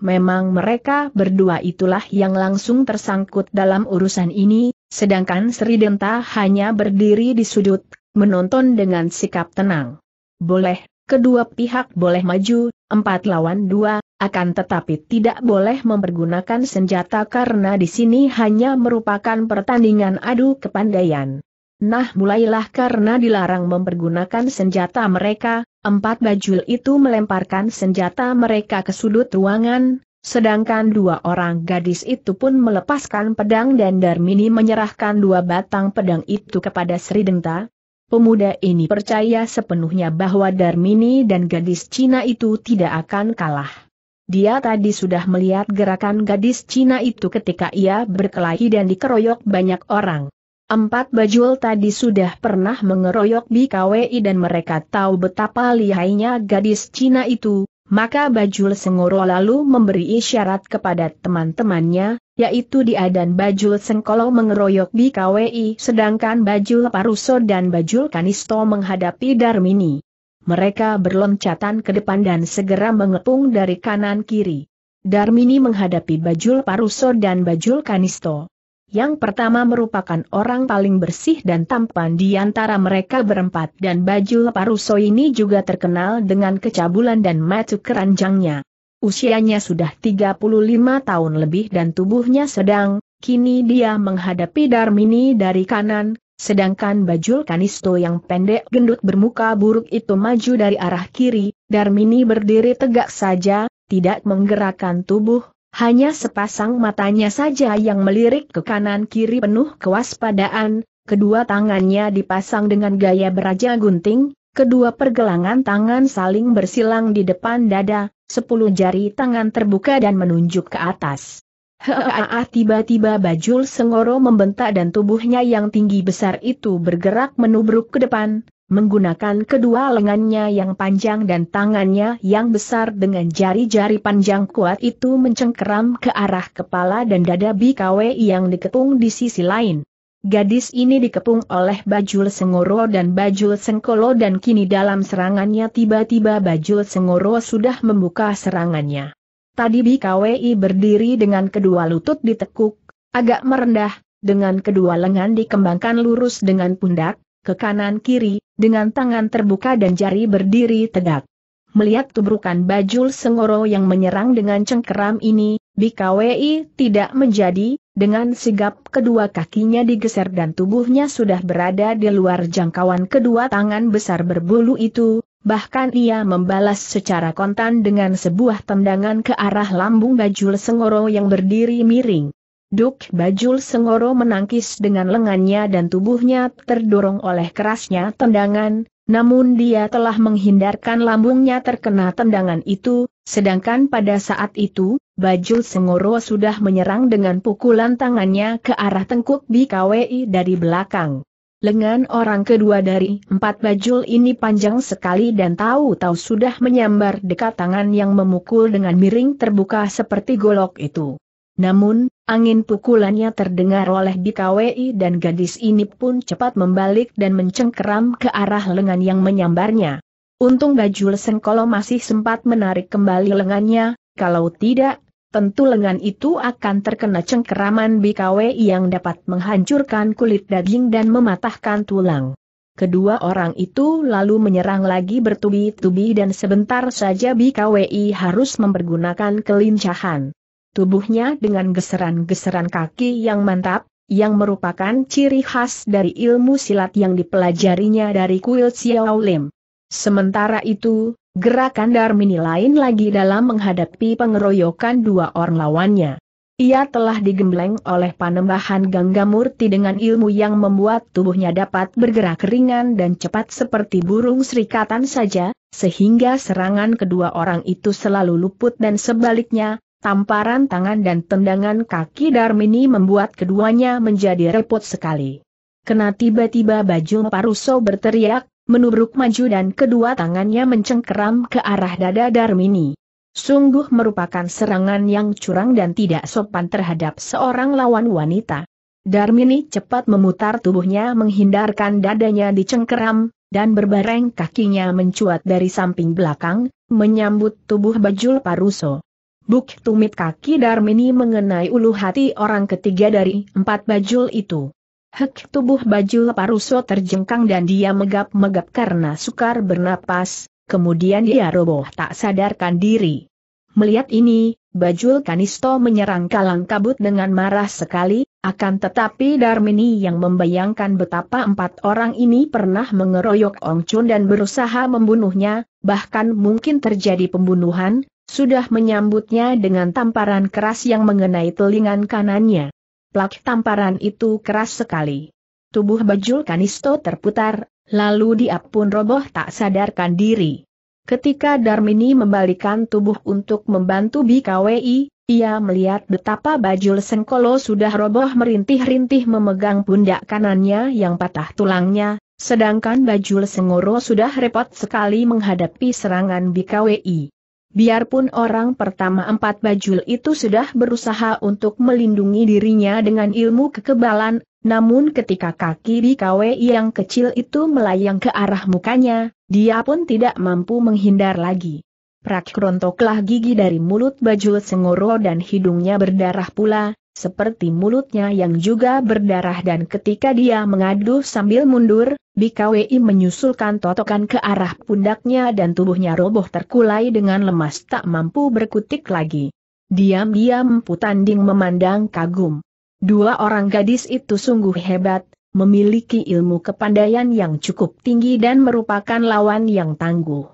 Memang mereka berdua itulah yang langsung tersangkut dalam urusan ini, sedangkan Sri Denta hanya berdiri di sudut, menonton dengan sikap tenang. Boleh, kedua pihak boleh maju, empat lawan dua, akan tetapi tidak boleh mempergunakan senjata karena di sini hanya merupakan pertandingan adu kepandaian. Nah mulailah karena dilarang mempergunakan senjata mereka, empat bajul itu melemparkan senjata mereka ke sudut ruangan, sedangkan dua orang gadis itu pun melepaskan pedang dan Darmini menyerahkan dua batang pedang itu kepada Sri Denta. Pemuda ini percaya sepenuhnya bahwa Darmini dan gadis Cina itu tidak akan kalah. Dia tadi sudah melihat gerakan gadis Cina itu ketika ia berkelahi dan dikeroyok banyak orang. Empat bajul tadi sudah pernah mengeroyok BKWI dan mereka tahu betapa lihainya gadis Cina itu, maka bajul Sengoro lalu memberi isyarat kepada teman-temannya, yaitu dia dan bajul Sengkolo mengeroyok BKWI sedangkan bajul Paruso dan bajul Kanisto menghadapi Darmini. Mereka berloncatan ke depan dan segera mengepung dari kanan kiri. Darmini menghadapi Bajul Paruso dan Bajul Kanisto. Yang pertama merupakan orang paling bersih dan tampan di antara mereka berempat dan Bajul Paruso ini juga terkenal dengan kecabulan dan matu keranjangnya. Usianya sudah 35 tahun lebih dan tubuhnya sedang, kini dia menghadapi Darmini dari kanan, Sedangkan Bajul Kanisto yang pendek gendut bermuka buruk itu maju dari arah kiri, Darmini berdiri tegak saja, tidak menggerakkan tubuh, hanya sepasang matanya saja yang melirik ke kanan kiri penuh kewaspadaan, kedua tangannya dipasang dengan gaya beraja gunting, kedua pergelangan tangan saling bersilang di depan dada, sepuluh jari tangan terbuka dan menunjuk ke atas tiba-tiba Bajul Sengoro membentak dan tubuhnya yang tinggi besar itu bergerak menubruk ke depan, menggunakan kedua lengannya yang panjang dan tangannya yang besar dengan jari-jari panjang kuat itu mencengkeram ke arah kepala dan dada Bikawe yang dikepung di sisi lain. Gadis ini dikepung oleh Bajul Sengoro dan Bajul Sengkolo dan kini dalam serangannya tiba-tiba Bajul Sengoro sudah membuka serangannya. Tadi BKWI berdiri dengan kedua lutut ditekuk, agak merendah, dengan kedua lengan dikembangkan lurus dengan pundak, ke kanan kiri, dengan tangan terbuka dan jari berdiri tegak. Melihat tubrukan bajul sengoro yang menyerang dengan cengkeram ini, BKWI tidak menjadi, dengan sigap kedua kakinya digeser dan tubuhnya sudah berada di luar jangkauan kedua tangan besar berbulu itu, Bahkan ia membalas secara kontan dengan sebuah tendangan ke arah lambung Bajul Sengoro yang berdiri miring. Duk Bajul Sengoro menangkis dengan lengannya dan tubuhnya terdorong oleh kerasnya tendangan, namun dia telah menghindarkan lambungnya terkena tendangan itu, sedangkan pada saat itu, Bajul Sengoro sudah menyerang dengan pukulan tangannya ke arah tengkuk BKWI dari belakang. Lengan orang kedua dari empat bajul ini panjang sekali dan tahu-tahu sudah menyambar dekat tangan yang memukul dengan miring terbuka seperti golok itu. Namun, angin pukulannya terdengar oleh DKWI dan gadis ini pun cepat membalik dan mencengkeram ke arah lengan yang menyambarnya. Untung bajul sengkolo masih sempat menarik kembali lengannya, kalau tidak, tentu lengan itu akan terkena cengkeraman BKW yang dapat menghancurkan kulit daging dan mematahkan tulang. Kedua orang itu lalu menyerang lagi bertubi-tubi dan sebentar saja BKWI harus mempergunakan kelincahan. Tubuhnya dengan geseran-geseran kaki yang mantap, yang merupakan ciri khas dari ilmu silat yang dipelajarinya dari kuil Xiao Lim. Sementara itu, Gerakan Darmini lain lagi dalam menghadapi pengeroyokan dua orang lawannya. Ia telah digembleng oleh panembahan Ganggamurti dengan ilmu yang membuat tubuhnya dapat bergerak ringan dan cepat seperti burung serikatan saja, sehingga serangan kedua orang itu selalu luput dan sebaliknya, tamparan tangan dan tendangan kaki Darmini membuat keduanya menjadi repot sekali. Kena tiba-tiba baju Paruso berteriak, menubruk maju dan kedua tangannya mencengkeram ke arah dada Darmini. Sungguh merupakan serangan yang curang dan tidak sopan terhadap seorang lawan wanita. Darmini cepat memutar tubuhnya menghindarkan dadanya dicengkeram, dan berbareng kakinya mencuat dari samping belakang, menyambut tubuh Bajul Paruso. Buk tumit kaki Darmini mengenai ulu hati orang ketiga dari empat Bajul itu. Hek tubuh Bajul Paruso terjengkang dan dia megap-megap karena sukar bernapas, kemudian dia roboh tak sadarkan diri. Melihat ini, Bajul Kanisto menyerang kalang kabut dengan marah sekali, akan tetapi Darmini yang membayangkan betapa empat orang ini pernah mengeroyok Ong Chun dan berusaha membunuhnya, bahkan mungkin terjadi pembunuhan, sudah menyambutnya dengan tamparan keras yang mengenai telingan kanannya. Plak tamparan itu keras sekali. Tubuh Bajul Kanisto terputar, lalu dia pun roboh tak sadarkan diri. Ketika Darmini membalikan tubuh untuk membantu BKWI, ia melihat betapa Bajul Sengkolo sudah roboh merintih-rintih memegang pundak kanannya yang patah tulangnya, sedangkan Bajul Sengoro sudah repot sekali menghadapi serangan BKWI. Biarpun orang pertama empat bajul itu sudah berusaha untuk melindungi dirinya dengan ilmu kekebalan, namun ketika kaki di KW yang kecil itu melayang ke arah mukanya, dia pun tidak mampu menghindar lagi. Prak kerontoklah gigi dari mulut bajul sengoro dan hidungnya berdarah pula, seperti mulutnya yang juga berdarah dan ketika dia mengadu sambil mundur, BKWI menyusulkan totokan ke arah pundaknya dan tubuhnya roboh terkulai dengan lemas tak mampu berkutik lagi. Diam-diam Putanding memandang kagum. Dua orang gadis itu sungguh hebat, memiliki ilmu kepandaian yang cukup tinggi dan merupakan lawan yang tangguh.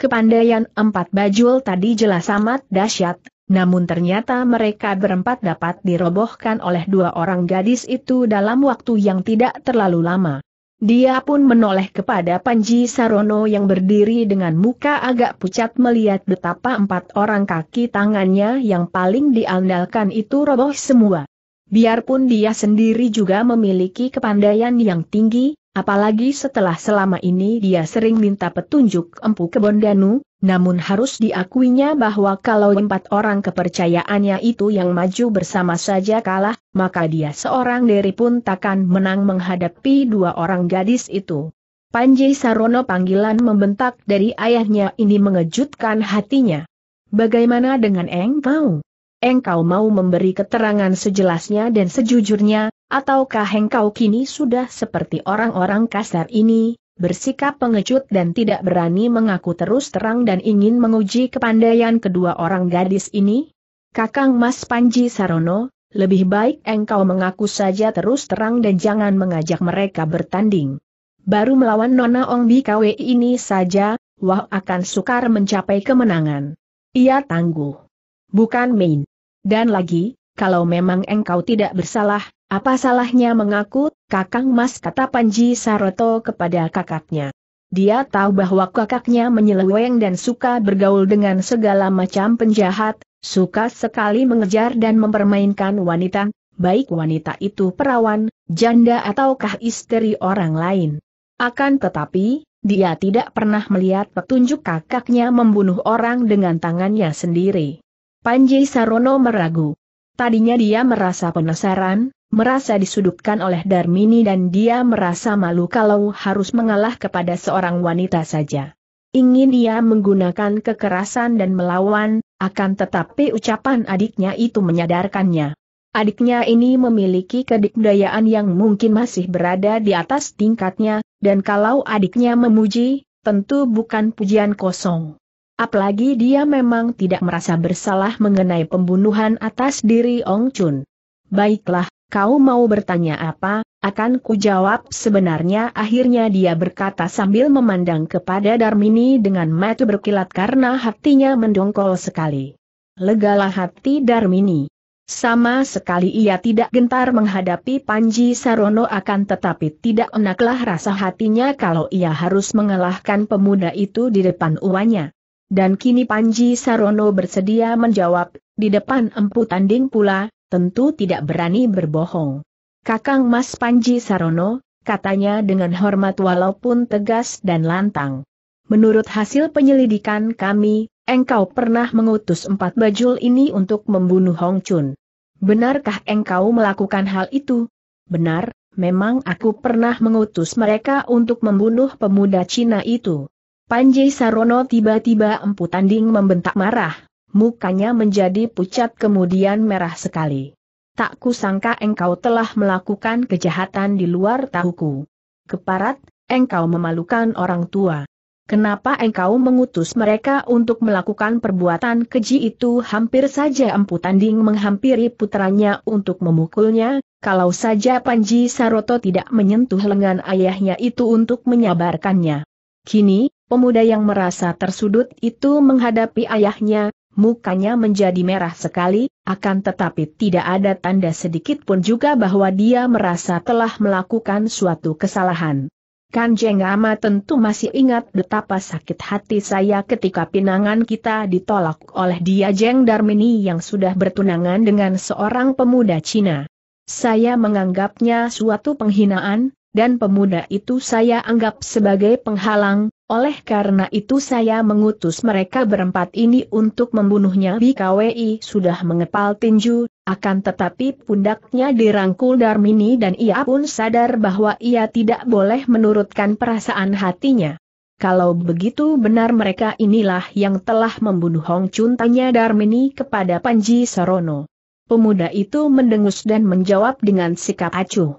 Kepandaian empat bajul tadi jelas amat dahsyat, namun ternyata mereka berempat dapat dirobohkan oleh dua orang gadis itu dalam waktu yang tidak terlalu lama. Dia pun menoleh kepada Panji Sarono yang berdiri dengan muka agak pucat melihat betapa empat orang kaki tangannya yang paling diandalkan itu roboh semua. Biarpun dia sendiri juga memiliki kepandaian yang tinggi, Apalagi setelah selama ini dia sering minta petunjuk Empu Kebondanu, namun harus diakuinya bahwa kalau empat orang kepercayaannya itu yang maju bersama saja kalah, maka dia seorang diri pun takkan menang menghadapi dua orang gadis itu. Panji Sarono panggilan membentak dari ayahnya ini mengejutkan hatinya. Bagaimana dengan engkau? Engkau mau memberi keterangan sejelasnya dan sejujurnya, Ataukah engkau kini sudah seperti orang-orang kasar ini, bersikap pengecut dan tidak berani mengaku terus terang dan ingin menguji kepandaian kedua orang gadis ini? Kakang Mas Panji Sarono, lebih baik engkau mengaku saja terus terang dan jangan mengajak mereka bertanding. Baru melawan Nona Ong KW ini saja, wah akan sukar mencapai kemenangan. Ia tangguh. Bukan main. Dan lagi, kalau memang engkau tidak bersalah, apa salahnya mengaku, kakang mas kata Panji Saroto kepada kakaknya. Dia tahu bahwa kakaknya menyeleweng dan suka bergaul dengan segala macam penjahat, suka sekali mengejar dan mempermainkan wanita, baik wanita itu perawan, janda ataukah istri orang lain. Akan tetapi, dia tidak pernah melihat petunjuk kakaknya membunuh orang dengan tangannya sendiri. Panji Sarono meragu. Tadinya dia merasa penasaran, merasa disudutkan oleh Darmini dan dia merasa malu kalau harus mengalah kepada seorang wanita saja. Ingin ia menggunakan kekerasan dan melawan, akan tetapi ucapan adiknya itu menyadarkannya. Adiknya ini memiliki kedikdayaan yang mungkin masih berada di atas tingkatnya, dan kalau adiknya memuji, tentu bukan pujian kosong. Apalagi dia memang tidak merasa bersalah mengenai pembunuhan atas diri Ong Chun. Baiklah, Kau mau bertanya apa? Akan ku jawab sebenarnya akhirnya dia berkata sambil memandang kepada Darmini dengan mata berkilat karena hatinya mendongkol sekali. Legalah hati Darmini. Sama sekali ia tidak gentar menghadapi Panji Sarono akan tetapi tidak enaklah rasa hatinya kalau ia harus mengalahkan pemuda itu di depan uanya. Dan kini Panji Sarono bersedia menjawab, di depan empu tanding pula, tentu tidak berani berbohong. Kakang Mas Panji Sarono, katanya dengan hormat walaupun tegas dan lantang. Menurut hasil penyelidikan kami, engkau pernah mengutus empat bajul ini untuk membunuh Hong Chun. Benarkah engkau melakukan hal itu? Benar, memang aku pernah mengutus mereka untuk membunuh pemuda Cina itu. Panji Sarono tiba-tiba empu tanding membentak marah, mukanya menjadi pucat kemudian merah sekali. Tak kusangka engkau telah melakukan kejahatan di luar tahuku. Keparat, engkau memalukan orang tua. Kenapa engkau mengutus mereka untuk melakukan perbuatan keji itu hampir saja Empu Tanding menghampiri putranya untuk memukulnya, kalau saja Panji Saroto tidak menyentuh lengan ayahnya itu untuk menyabarkannya. Kini, pemuda yang merasa tersudut itu menghadapi ayahnya, mukanya menjadi merah sekali, akan tetapi tidak ada tanda sedikit pun juga bahwa dia merasa telah melakukan suatu kesalahan. Kanjeng Rama tentu masih ingat betapa sakit hati saya ketika pinangan kita ditolak oleh dia Jeng Darmini yang sudah bertunangan dengan seorang pemuda Cina. Saya menganggapnya suatu penghinaan, dan pemuda itu saya anggap sebagai penghalang, oleh karena itu saya mengutus mereka berempat ini untuk membunuhnya. BKWI sudah mengepal tinju, akan tetapi pundaknya dirangkul Darmini dan ia pun sadar bahwa ia tidak boleh menurutkan perasaan hatinya. Kalau begitu benar mereka inilah yang telah membunuh Hong Chun tanya Darmini kepada Panji Sorono. Pemuda itu mendengus dan menjawab dengan sikap acuh.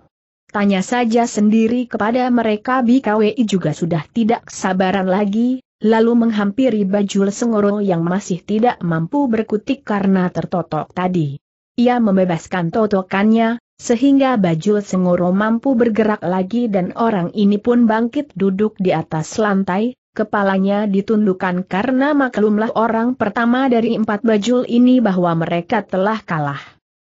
Tanya saja sendiri kepada mereka BKWI juga sudah tidak sabaran lagi, lalu menghampiri Bajul Sengoro yang masih tidak mampu berkutik karena tertotok tadi. Ia membebaskan totokannya, sehingga Bajul Sengoro mampu bergerak lagi dan orang ini pun bangkit duduk di atas lantai, kepalanya ditundukkan karena maklumlah orang pertama dari empat Bajul ini bahwa mereka telah kalah.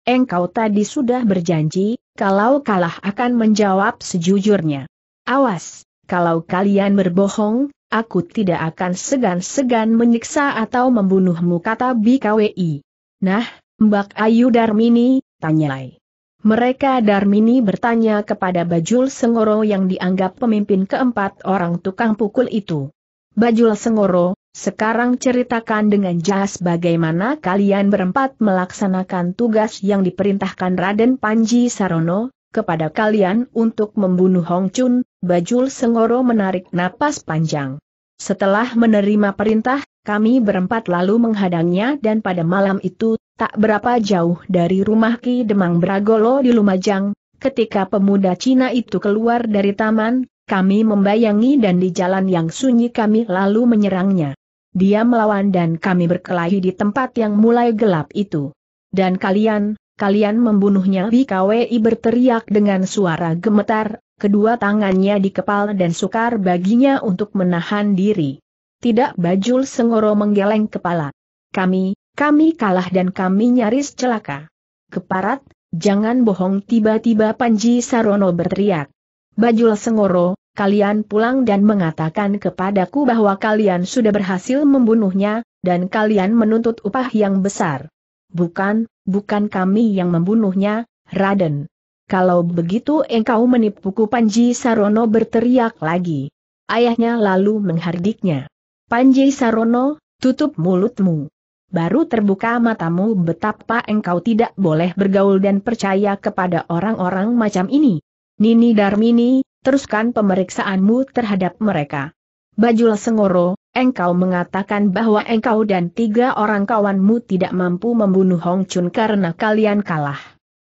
Engkau tadi sudah berjanji, kalau kalah akan menjawab sejujurnya. Awas, kalau kalian berbohong, aku tidak akan segan-segan menyiksa atau membunuhmu kata BKWI. Nah, Mbak Ayu Darmini, tanyai. Mereka Darmini bertanya kepada Bajul Sengoro yang dianggap pemimpin keempat orang tukang pukul itu. Bajul Sengoro, sekarang ceritakan dengan jelas bagaimana kalian berempat melaksanakan tugas yang diperintahkan Raden Panji Sarono, kepada kalian untuk membunuh Hong Chun, Bajul Sengoro menarik napas panjang. Setelah menerima perintah, kami berempat lalu menghadangnya dan pada malam itu, tak berapa jauh dari rumah Ki Demang Bragolo di Lumajang, ketika pemuda Cina itu keluar dari taman, kami membayangi dan di jalan yang sunyi kami lalu menyerangnya dia melawan dan kami berkelahi di tempat yang mulai gelap itu. Dan kalian, kalian membunuhnya BKWI berteriak dengan suara gemetar, kedua tangannya di kepal dan sukar baginya untuk menahan diri. Tidak bajul sengoro menggeleng kepala. Kami, kami kalah dan kami nyaris celaka. Keparat, jangan bohong tiba-tiba Panji Sarono berteriak. Bajul Sengoro, kalian pulang dan mengatakan kepadaku bahwa kalian sudah berhasil membunuhnya, dan kalian menuntut upah yang besar. Bukan, bukan kami yang membunuhnya, Raden. Kalau begitu engkau menipuku Panji Sarono berteriak lagi. Ayahnya lalu menghardiknya. Panji Sarono, tutup mulutmu. Baru terbuka matamu betapa engkau tidak boleh bergaul dan percaya kepada orang-orang macam ini. Nini Darmini, teruskan pemeriksaanmu terhadap mereka. Bajul Sengoro, engkau mengatakan bahwa engkau dan tiga orang kawanmu tidak mampu membunuh Hong Chun karena kalian kalah.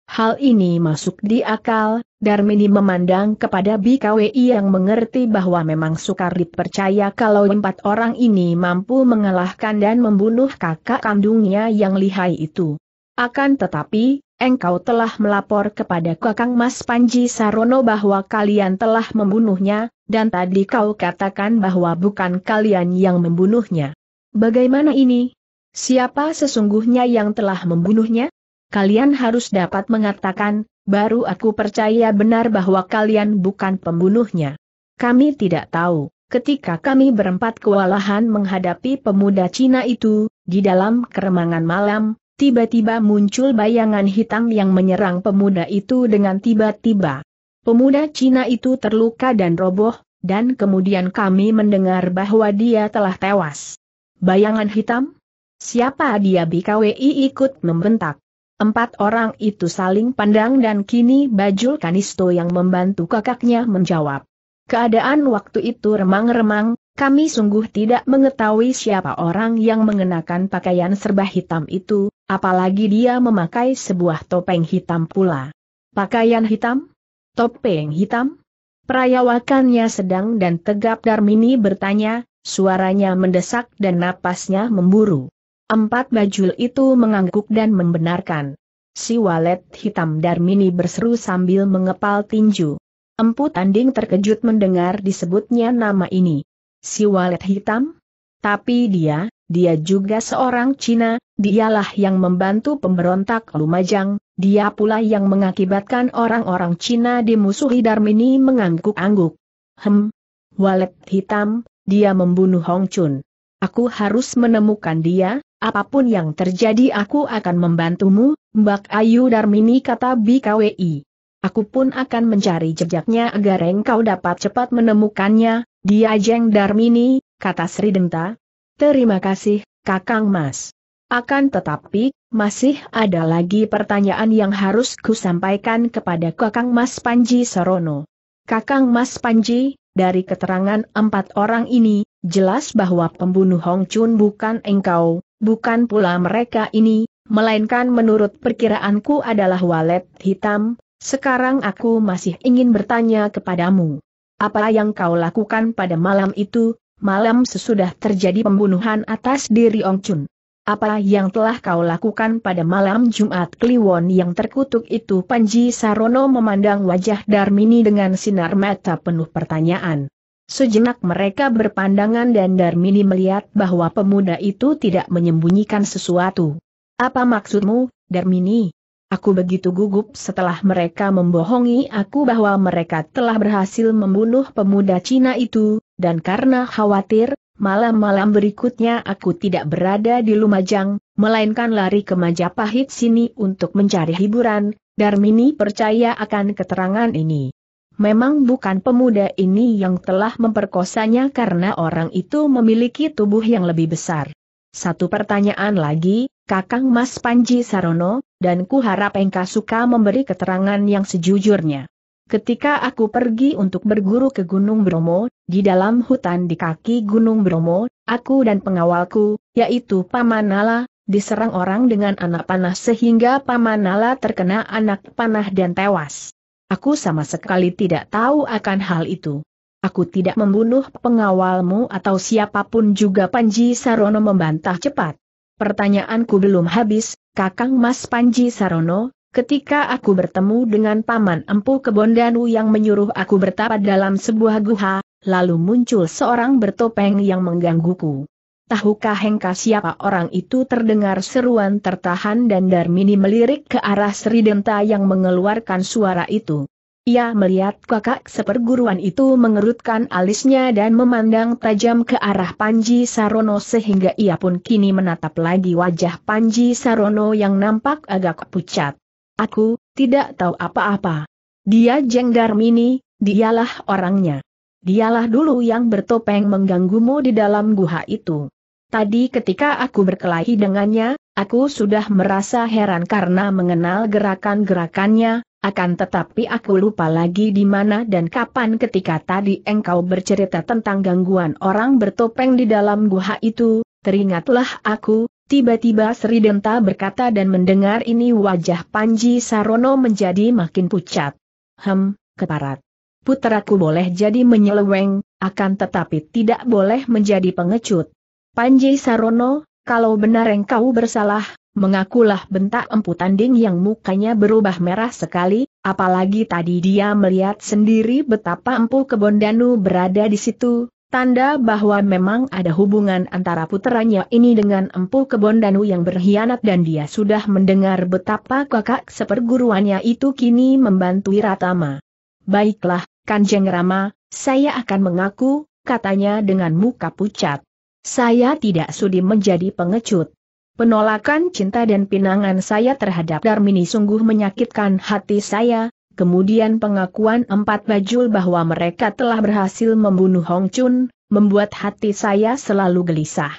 Hal ini masuk di akal, Darmini memandang kepada BKWI yang mengerti bahwa memang sukar dipercaya kalau empat orang ini mampu mengalahkan dan membunuh kakak kandungnya yang lihai itu. Akan tetapi, engkau telah melapor kepada Kakang Mas Panji Sarono bahwa kalian telah membunuhnya, dan tadi kau katakan bahwa bukan kalian yang membunuhnya. Bagaimana ini? Siapa sesungguhnya yang telah membunuhnya? Kalian harus dapat mengatakan, baru aku percaya benar bahwa kalian bukan pembunuhnya. Kami tidak tahu. Ketika kami berempat kewalahan menghadapi pemuda Cina itu, di dalam keremangan malam, Tiba-tiba muncul bayangan hitam yang menyerang pemuda itu dengan tiba-tiba. Pemuda Cina itu terluka dan roboh, dan kemudian kami mendengar bahwa dia telah tewas. Bayangan hitam? Siapa dia BKWI ikut membentak. Empat orang itu saling pandang dan kini Bajul Kanisto yang membantu kakaknya menjawab. Keadaan waktu itu remang-remang, kami sungguh tidak mengetahui siapa orang yang mengenakan pakaian serba hitam itu, Apalagi dia memakai sebuah topeng hitam pula. Pakaian hitam? Topeng hitam? Perayawakannya sedang dan tegap Darmini bertanya, suaranya mendesak dan napasnya memburu. Empat bajul itu mengangguk dan membenarkan. Si walet hitam Darmini berseru sambil mengepal tinju. Empu Tanding terkejut mendengar disebutnya nama ini. Si walet hitam? Tapi dia, dia juga seorang Cina, dialah yang membantu pemberontak Lumajang, dia pula yang mengakibatkan orang-orang Cina dimusuhi Darmini mengangguk-angguk. Hem, walet hitam, dia membunuh Hong Chun. Aku harus menemukan dia, apapun yang terjadi aku akan membantumu, Mbak Ayu Darmini kata BKWI. Aku pun akan mencari jejaknya agar engkau dapat cepat menemukannya, dia Jeng Darmini, kata Sri Denta, Terima kasih, Kakang Mas. Akan tetapi, masih ada lagi pertanyaan yang harus ku sampaikan kepada Kakang Mas Panji Sorono. Kakang Mas Panji, dari keterangan empat orang ini, jelas bahwa pembunuh Hong Chun bukan engkau, bukan pula mereka ini, melainkan menurut perkiraanku adalah walet hitam, sekarang aku masih ingin bertanya kepadamu. Apa yang kau lakukan pada malam itu, malam sesudah terjadi pembunuhan atas diri Ong Chun. Apa yang telah kau lakukan pada malam Jumat Kliwon yang terkutuk itu Panji Sarono memandang wajah Darmini dengan sinar mata penuh pertanyaan. Sejenak mereka berpandangan dan Darmini melihat bahwa pemuda itu tidak menyembunyikan sesuatu. Apa maksudmu, Darmini? Aku begitu gugup setelah mereka membohongi aku bahwa mereka telah berhasil membunuh pemuda Cina itu, dan karena khawatir, malam-malam berikutnya aku tidak berada di Lumajang, melainkan lari ke Majapahit sini untuk mencari hiburan, Darmini percaya akan keterangan ini. Memang bukan pemuda ini yang telah memperkosanya karena orang itu memiliki tubuh yang lebih besar. Satu pertanyaan lagi, Kakang Mas Panji Sarono, dan ku harap engkau suka memberi keterangan yang sejujurnya. Ketika aku pergi untuk berguru ke Gunung Bromo, di dalam hutan di kaki Gunung Bromo, aku dan pengawalku, yaitu Paman Nala, diserang orang dengan anak panah sehingga Paman Nala terkena anak panah dan tewas. Aku sama sekali tidak tahu akan hal itu. Aku tidak membunuh pengawalmu atau siapapun juga Panji Sarono membantah cepat. Pertanyaanku belum habis, Kakang Mas Panji Sarono, Ketika aku bertemu dengan Paman Empu Kebondanu yang menyuruh aku bertapa dalam sebuah guha, lalu muncul seorang bertopeng yang menggangguku. Tahukah Hengka siapa orang itu terdengar seruan tertahan dan Darmini melirik ke arah Sridenta yang mengeluarkan suara itu. Ia melihat kakak seperguruan itu mengerutkan alisnya dan memandang tajam ke arah Panji Sarono sehingga ia pun kini menatap lagi wajah Panji Sarono yang nampak agak pucat. Aku, tidak tahu apa-apa. Dia Jeng Darmini, dialah orangnya. Dialah dulu yang bertopeng mengganggumu di dalam guha itu. Tadi ketika aku berkelahi dengannya, aku sudah merasa heran karena mengenal gerakan-gerakannya, akan tetapi aku lupa lagi di mana dan kapan ketika tadi engkau bercerita tentang gangguan orang bertopeng di dalam guha itu, teringatlah aku, Tiba-tiba Sri Denta berkata dan mendengar ini wajah Panji Sarono menjadi makin pucat. Hem, keparat. Puteraku boleh jadi menyeleweng, akan tetapi tidak boleh menjadi pengecut. Panji Sarono, kalau benar engkau bersalah, mengakulah bentak empu tanding yang mukanya berubah merah sekali, apalagi tadi dia melihat sendiri betapa empu kebondanu berada di situ, Tanda bahwa memang ada hubungan antara puteranya ini dengan empu kebondanu yang berkhianat dan dia sudah mendengar betapa kakak seperguruannya itu kini membantu Ratama. Baiklah, Kanjeng Rama, saya akan mengaku, katanya dengan muka pucat. Saya tidak sudi menjadi pengecut. Penolakan cinta dan pinangan saya terhadap Darmini sungguh menyakitkan hati saya, kemudian pengakuan empat bajul bahwa mereka telah berhasil membunuh Hong Chun, membuat hati saya selalu gelisah.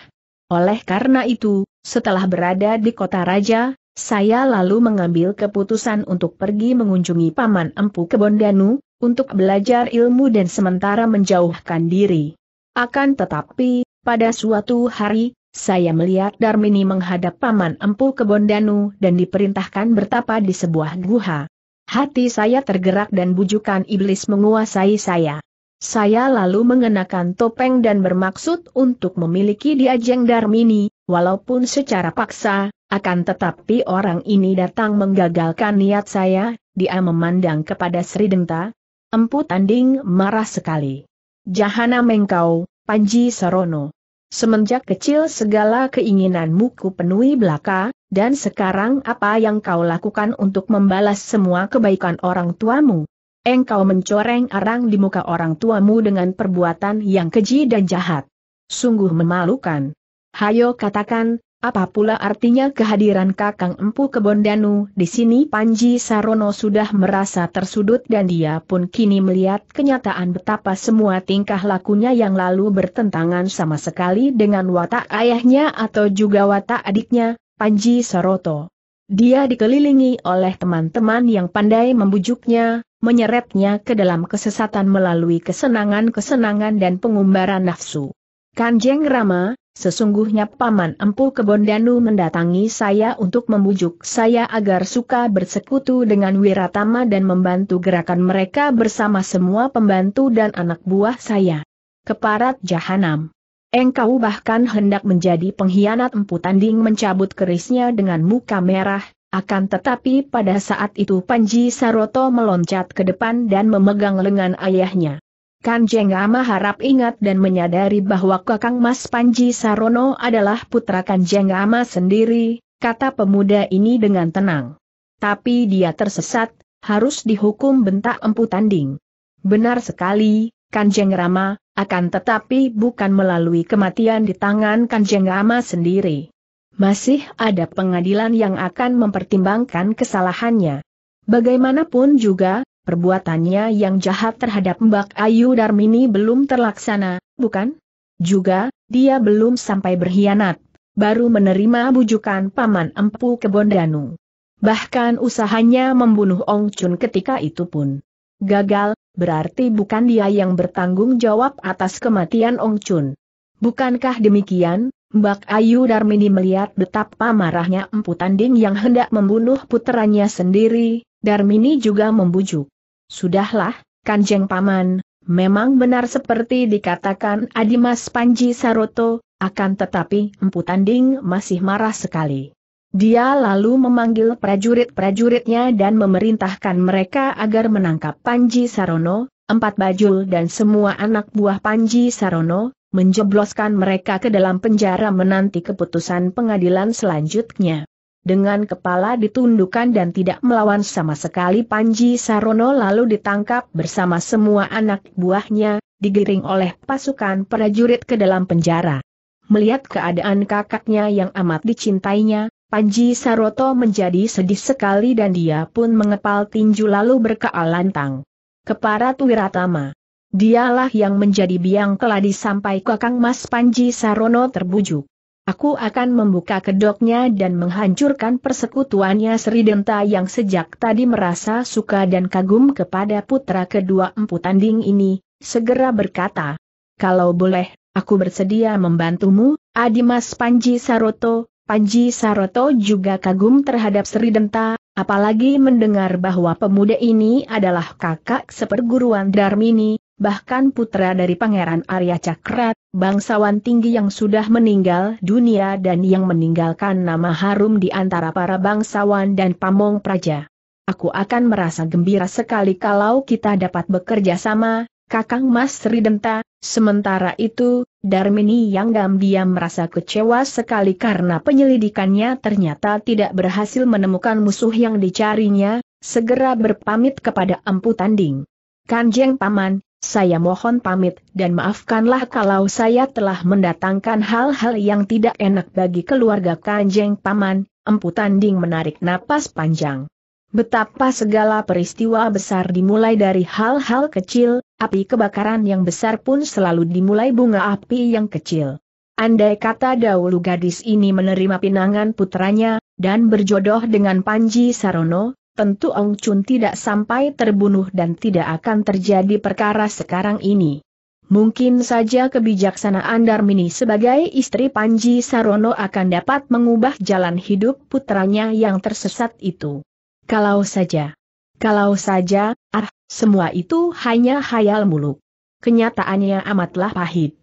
Oleh karena itu, setelah berada di kota raja, saya lalu mengambil keputusan untuk pergi mengunjungi Paman Empu Kebondanu, untuk belajar ilmu dan sementara menjauhkan diri. Akan tetapi, pada suatu hari, saya melihat Darmini menghadap Paman Empu Kebondanu dan diperintahkan bertapa di sebuah guha. Hati saya tergerak dan bujukan iblis menguasai saya. Saya lalu mengenakan topeng dan bermaksud untuk memiliki diajeng Darmini, walaupun secara paksa, akan tetapi orang ini datang menggagalkan niat saya, dia memandang kepada Sri Dengta. Empu Tanding marah sekali. Jahana Mengkau, Panji Sarono. Semenjak kecil segala keinginanmu kupenuhi belaka, dan sekarang apa yang kau lakukan untuk membalas semua kebaikan orang tuamu? Engkau mencoreng arang di muka orang tuamu dengan perbuatan yang keji dan jahat. Sungguh memalukan. Hayo katakan, apa pula artinya kehadiran Kakang Empu Kebondanu di sini Panji Sarono sudah merasa tersudut dan dia pun kini melihat kenyataan betapa semua tingkah lakunya yang lalu bertentangan sama sekali dengan watak ayahnya atau juga watak adiknya, Panji Saroto. Dia dikelilingi oleh teman-teman yang pandai membujuknya, menyeretnya ke dalam kesesatan melalui kesenangan-kesenangan dan pengumbaran nafsu. Kanjeng Rama, sesungguhnya Paman Empu kebondanu mendatangi saya untuk membujuk saya agar suka bersekutu dengan Wiratama dan membantu gerakan mereka bersama semua pembantu dan anak buah saya. Keparat Jahanam. Engkau bahkan hendak menjadi pengkhianat Empu Tanding mencabut kerisnya dengan muka merah, akan tetapi pada saat itu Panji Saroto meloncat ke depan dan memegang lengan ayahnya. Kanjeng Rama harap ingat dan menyadari bahwa Kakang Mas Panji Sarono adalah putra Kanjeng Rama sendiri, kata pemuda ini dengan tenang. Tapi dia tersesat, harus dihukum bentak empu tanding. Benar sekali, Kanjeng Rama, akan tetapi bukan melalui kematian di tangan Kanjeng Rama sendiri. Masih ada pengadilan yang akan mempertimbangkan kesalahannya. Bagaimanapun juga, perbuatannya yang jahat terhadap Mbak Ayu Darmini belum terlaksana, bukan? Juga, dia belum sampai berkhianat, baru menerima bujukan Paman Empu Kebondanu. Bahkan usahanya membunuh Ong Chun ketika itu pun gagal, berarti bukan dia yang bertanggung jawab atas kematian Ong Chun. Bukankah demikian, Mbak Ayu Darmini melihat betapa marahnya empu tanding yang hendak membunuh puteranya sendiri, Darmini juga membujuk. Sudahlah, Kanjeng Paman, memang benar seperti dikatakan Adimas Panji Saroto, akan tetapi Empu Tanding masih marah sekali. Dia lalu memanggil prajurit-prajuritnya dan memerintahkan mereka agar menangkap Panji Sarono, empat bajul dan semua anak buah Panji Sarono, menjebloskan mereka ke dalam penjara menanti keputusan pengadilan selanjutnya dengan kepala ditundukkan dan tidak melawan sama sekali Panji Sarono lalu ditangkap bersama semua anak buahnya, digiring oleh pasukan prajurit ke dalam penjara. Melihat keadaan kakaknya yang amat dicintainya, Panji Saroto menjadi sedih sekali dan dia pun mengepal tinju lalu berkaal lantang. Keparat Wiratama. Dialah yang menjadi biang keladi sampai kakang Mas Panji Sarono terbujuk. Aku akan membuka kedoknya dan menghancurkan persekutuannya Denta yang sejak tadi merasa suka dan kagum kepada putra kedua empu tanding ini, segera berkata. Kalau boleh, aku bersedia membantumu, Adimas Panji Saroto, Panji Saroto juga kagum terhadap Denta, apalagi mendengar bahwa pemuda ini adalah kakak seperguruan Darmini, bahkan putra dari Pangeran Arya Cakrat, bangsawan tinggi yang sudah meninggal dunia dan yang meninggalkan nama harum di antara para bangsawan dan pamong praja. Aku akan merasa gembira sekali kalau kita dapat bekerja sama, Kakang Mas Ridenta. sementara itu, Darmini yang diam-diam merasa kecewa sekali karena penyelidikannya ternyata tidak berhasil menemukan musuh yang dicarinya, segera berpamit kepada Empu Tanding. Kanjeng Paman, saya mohon pamit dan maafkanlah kalau saya telah mendatangkan hal-hal yang tidak enak bagi keluarga Kanjeng Paman, Empu Tanding menarik napas panjang. Betapa segala peristiwa besar dimulai dari hal-hal kecil, api kebakaran yang besar pun selalu dimulai bunga api yang kecil. Andai kata dahulu gadis ini menerima pinangan putranya, dan berjodoh dengan Panji Sarono, tentu Ong Chun tidak sampai terbunuh dan tidak akan terjadi perkara sekarang ini. Mungkin saja kebijaksanaan Darmini sebagai istri Panji Sarono akan dapat mengubah jalan hidup putranya yang tersesat itu. Kalau saja. Kalau saja, ah, semua itu hanya hayal muluk. Kenyataannya amatlah pahit.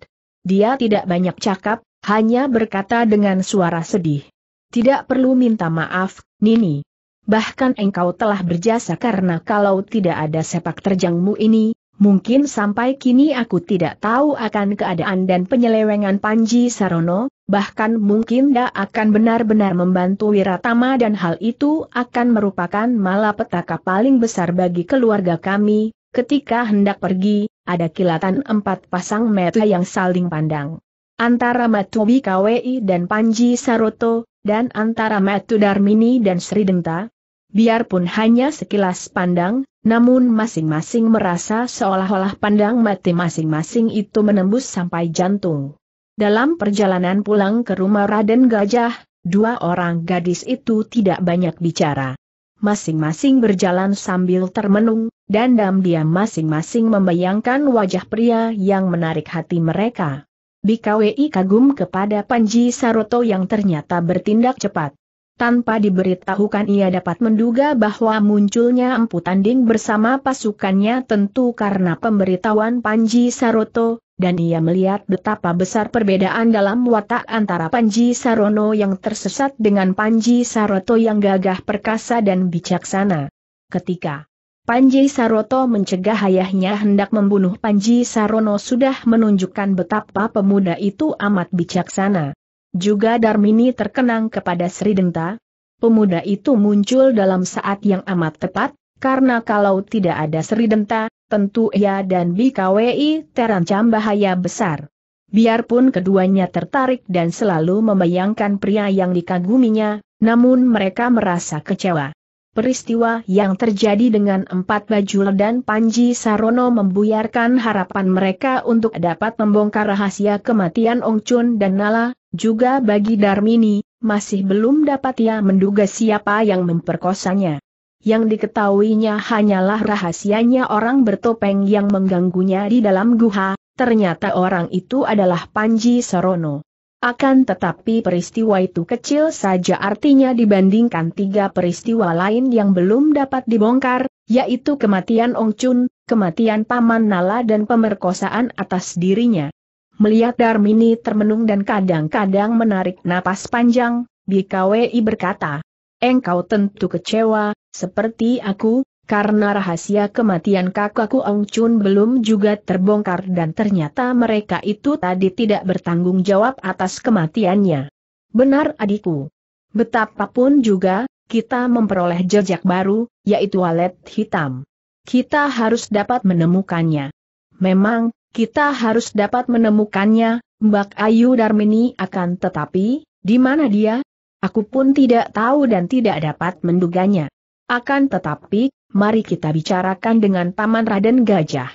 Dia tidak banyak cakap, hanya berkata dengan suara sedih. Tidak perlu minta maaf, Nini bahkan engkau telah berjasa karena kalau tidak ada sepak terjangmu ini, mungkin sampai kini aku tidak tahu akan keadaan dan penyelewengan Panji Sarono, bahkan mungkin tidak akan benar-benar membantu Wiratama dan hal itu akan merupakan malapetaka paling besar bagi keluarga kami, ketika hendak pergi, ada kilatan empat pasang mata yang saling pandang antara Matu Wikwi dan Panji Saroto, dan antara Matu Darmini dan Sri Denta, Biarpun hanya sekilas pandang, namun masing-masing merasa seolah-olah pandang mati masing-masing itu menembus sampai jantung. Dalam perjalanan pulang ke rumah Raden Gajah, dua orang gadis itu tidak banyak bicara. Masing-masing berjalan sambil termenung, dan diam-diam masing-masing membayangkan wajah pria yang menarik hati mereka. BKWI kagum kepada Panji Saroto yang ternyata bertindak cepat tanpa diberitahukan ia dapat menduga bahwa munculnya Empu Tanding bersama pasukannya tentu karena pemberitahuan Panji Saroto, dan ia melihat betapa besar perbedaan dalam watak antara Panji Sarono yang tersesat dengan Panji Saroto yang gagah perkasa dan bijaksana. Ketika Panji Saroto mencegah ayahnya hendak membunuh Panji Sarono sudah menunjukkan betapa pemuda itu amat bijaksana. Juga Darmini terkenang kepada Sri Denta. Pemuda itu muncul dalam saat yang amat tepat, karena kalau tidak ada Sri Denta, tentu ia dan BKWI terancam bahaya besar. Biarpun keduanya tertarik dan selalu membayangkan pria yang dikaguminya, namun mereka merasa kecewa. Peristiwa yang terjadi dengan empat bajul dan Panji Sarono membuyarkan harapan mereka untuk dapat membongkar rahasia kematian Ong Chun dan Nala, juga bagi Darmini, masih belum dapat ia menduga siapa yang memperkosanya. Yang diketahuinya hanyalah rahasianya orang bertopeng yang mengganggunya di dalam guha, ternyata orang itu adalah Panji Sarono. Akan tetapi peristiwa itu kecil saja artinya dibandingkan tiga peristiwa lain yang belum dapat dibongkar, yaitu kematian Ong Chun, kematian Paman Nala dan pemerkosaan atas dirinya. Melihat Darmini termenung dan kadang-kadang menarik napas panjang, BKWI berkata, Engkau tentu kecewa, seperti aku, karena rahasia kematian kakakku Ong Chun belum juga terbongkar dan ternyata mereka itu tadi tidak bertanggung jawab atas kematiannya. Benar adikku. Betapapun juga, kita memperoleh jejak baru, yaitu walet hitam. Kita harus dapat menemukannya. Memang, kita harus dapat menemukannya, Mbak Ayu Darmini akan tetapi, di mana dia? Aku pun tidak tahu dan tidak dapat menduganya. Akan tetapi, mari kita bicarakan dengan Paman Raden Gajah.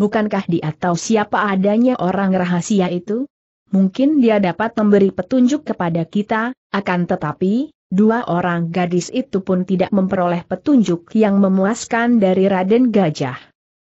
Bukankah dia tahu siapa adanya orang rahasia itu? Mungkin dia dapat memberi petunjuk kepada kita, akan tetapi, dua orang gadis itu pun tidak memperoleh petunjuk yang memuaskan dari Raden Gajah.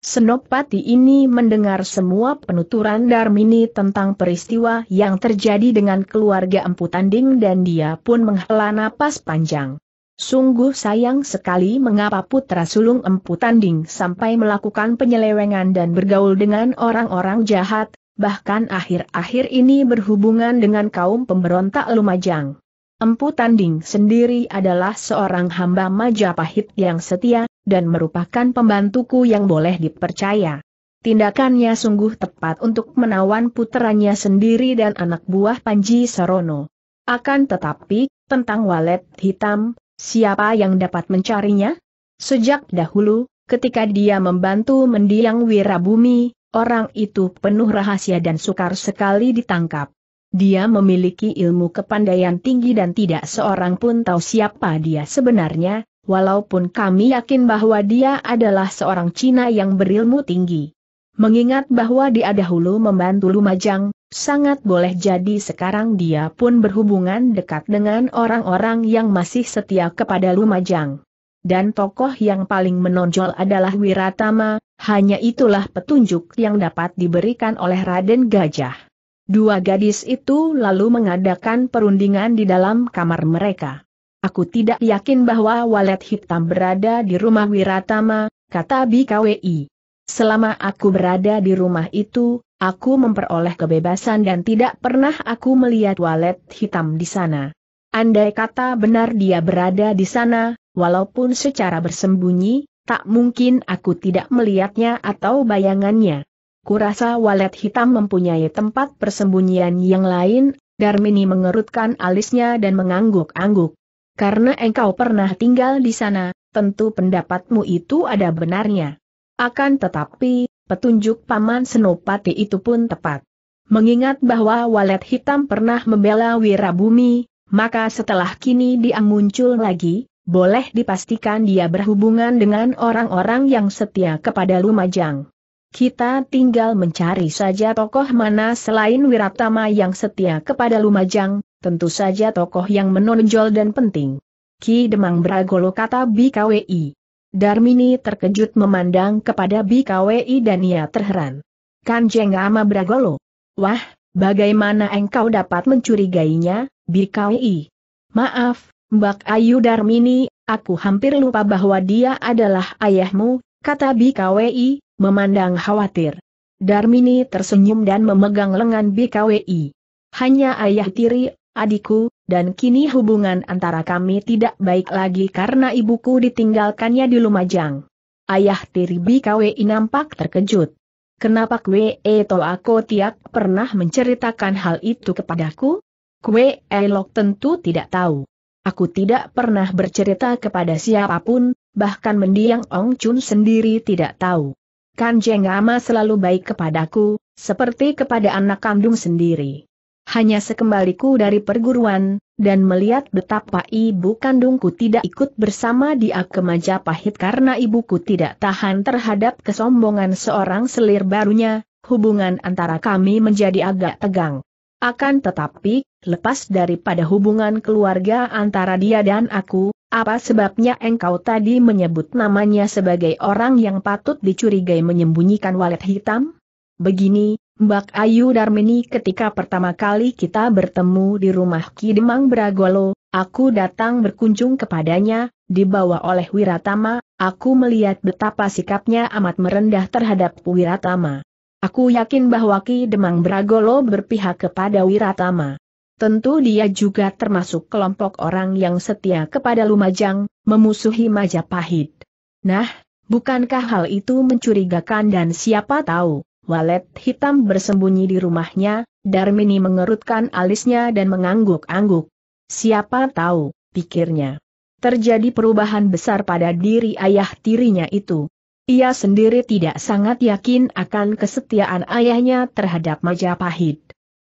Senopati ini mendengar semua penuturan Darmini tentang peristiwa yang terjadi dengan keluarga Empu Tanding dan dia pun menghela napas panjang. Sungguh sayang sekali mengapa putra sulung empu tanding sampai melakukan penyelewengan dan bergaul dengan orang-orang jahat, bahkan akhir-akhir ini berhubungan dengan kaum pemberontak Lumajang. Empu Tanding sendiri adalah seorang hamba Majapahit yang setia, dan merupakan pembantuku yang boleh dipercaya. Tindakannya sungguh tepat untuk menawan putranya sendiri dan anak buah Panji Sarono. Akan tetapi, tentang walet hitam, Siapa yang dapat mencarinya? Sejak dahulu, ketika dia membantu mendiang Wirabumi, orang itu penuh rahasia dan sukar sekali ditangkap. Dia memiliki ilmu kepandaian tinggi dan tidak seorang pun tahu siapa dia sebenarnya, walaupun kami yakin bahwa dia adalah seorang Cina yang berilmu tinggi. Mengingat bahwa dia dahulu membantu Lumajang, Sangat boleh jadi sekarang dia pun berhubungan dekat dengan orang-orang yang masih setia kepada Lumajang. Dan tokoh yang paling menonjol adalah Wiratama, hanya itulah petunjuk yang dapat diberikan oleh Raden Gajah. Dua gadis itu lalu mengadakan perundingan di dalam kamar mereka. Aku tidak yakin bahwa walet hitam berada di rumah Wiratama, kata BKWI. Selama aku berada di rumah itu, Aku memperoleh kebebasan dan tidak pernah aku melihat walet hitam di sana. Andai kata benar dia berada di sana, walaupun secara bersembunyi, tak mungkin aku tidak melihatnya atau bayangannya. Kurasa walet hitam mempunyai tempat persembunyian yang lain, Darmini mengerutkan alisnya dan mengangguk-angguk. Karena engkau pernah tinggal di sana, tentu pendapatmu itu ada benarnya. Akan tetapi, petunjuk Paman Senopati itu pun tepat. Mengingat bahwa walet hitam pernah membela Wirabumi, maka setelah kini dia muncul lagi, boleh dipastikan dia berhubungan dengan orang-orang yang setia kepada Lumajang. Kita tinggal mencari saja tokoh mana selain Wiratama yang setia kepada Lumajang, tentu saja tokoh yang menonjol dan penting. Ki Demang Bragolo kata BKWI. Darmini terkejut memandang kepada BKWI dan ia terheran. Kanjeng Ama Bragolo. Wah, bagaimana engkau dapat mencurigainya, BKWI? Maaf, Mbak Ayu Darmini, aku hampir lupa bahwa dia adalah ayahmu, kata BKWI, memandang khawatir. Darmini tersenyum dan memegang lengan BKWI. Hanya ayah tiri, adikku, dan kini hubungan antara kami tidak baik lagi karena ibuku ditinggalkannya di Lumajang. Ayah tiri Kwe nampak terkejut. Kenapa Kwe Eto aku Tiak pernah menceritakan hal itu kepadaku? Kwe Elok tentu tidak tahu. Aku tidak pernah bercerita kepada siapapun, bahkan mendiang Ong Chun sendiri tidak tahu. Kan Jeng Ama selalu baik kepadaku, seperti kepada anak kandung sendiri. Hanya sekembaliku dari perguruan, dan melihat betapa ibu kandungku tidak ikut bersama dia ke pahit karena ibuku tidak tahan terhadap kesombongan seorang selir barunya, hubungan antara kami menjadi agak tegang. Akan tetapi, lepas daripada hubungan keluarga antara dia dan aku, apa sebabnya engkau tadi menyebut namanya sebagai orang yang patut dicurigai menyembunyikan walet hitam? Begini, Mbak Ayu Darmini ketika pertama kali kita bertemu di rumah Ki Demang Bragolo, aku datang berkunjung kepadanya, dibawa oleh Wiratama, aku melihat betapa sikapnya amat merendah terhadap Wiratama. Aku yakin bahwa Ki Demang Bragolo berpihak kepada Wiratama. Tentu dia juga termasuk kelompok orang yang setia kepada Lumajang, memusuhi Majapahit. Nah, bukankah hal itu mencurigakan dan siapa tahu? Walet hitam bersembunyi di rumahnya, Darmini mengerutkan alisnya dan mengangguk-angguk. Siapa tahu, pikirnya. Terjadi perubahan besar pada diri ayah tirinya itu. Ia sendiri tidak sangat yakin akan kesetiaan ayahnya terhadap Majapahit.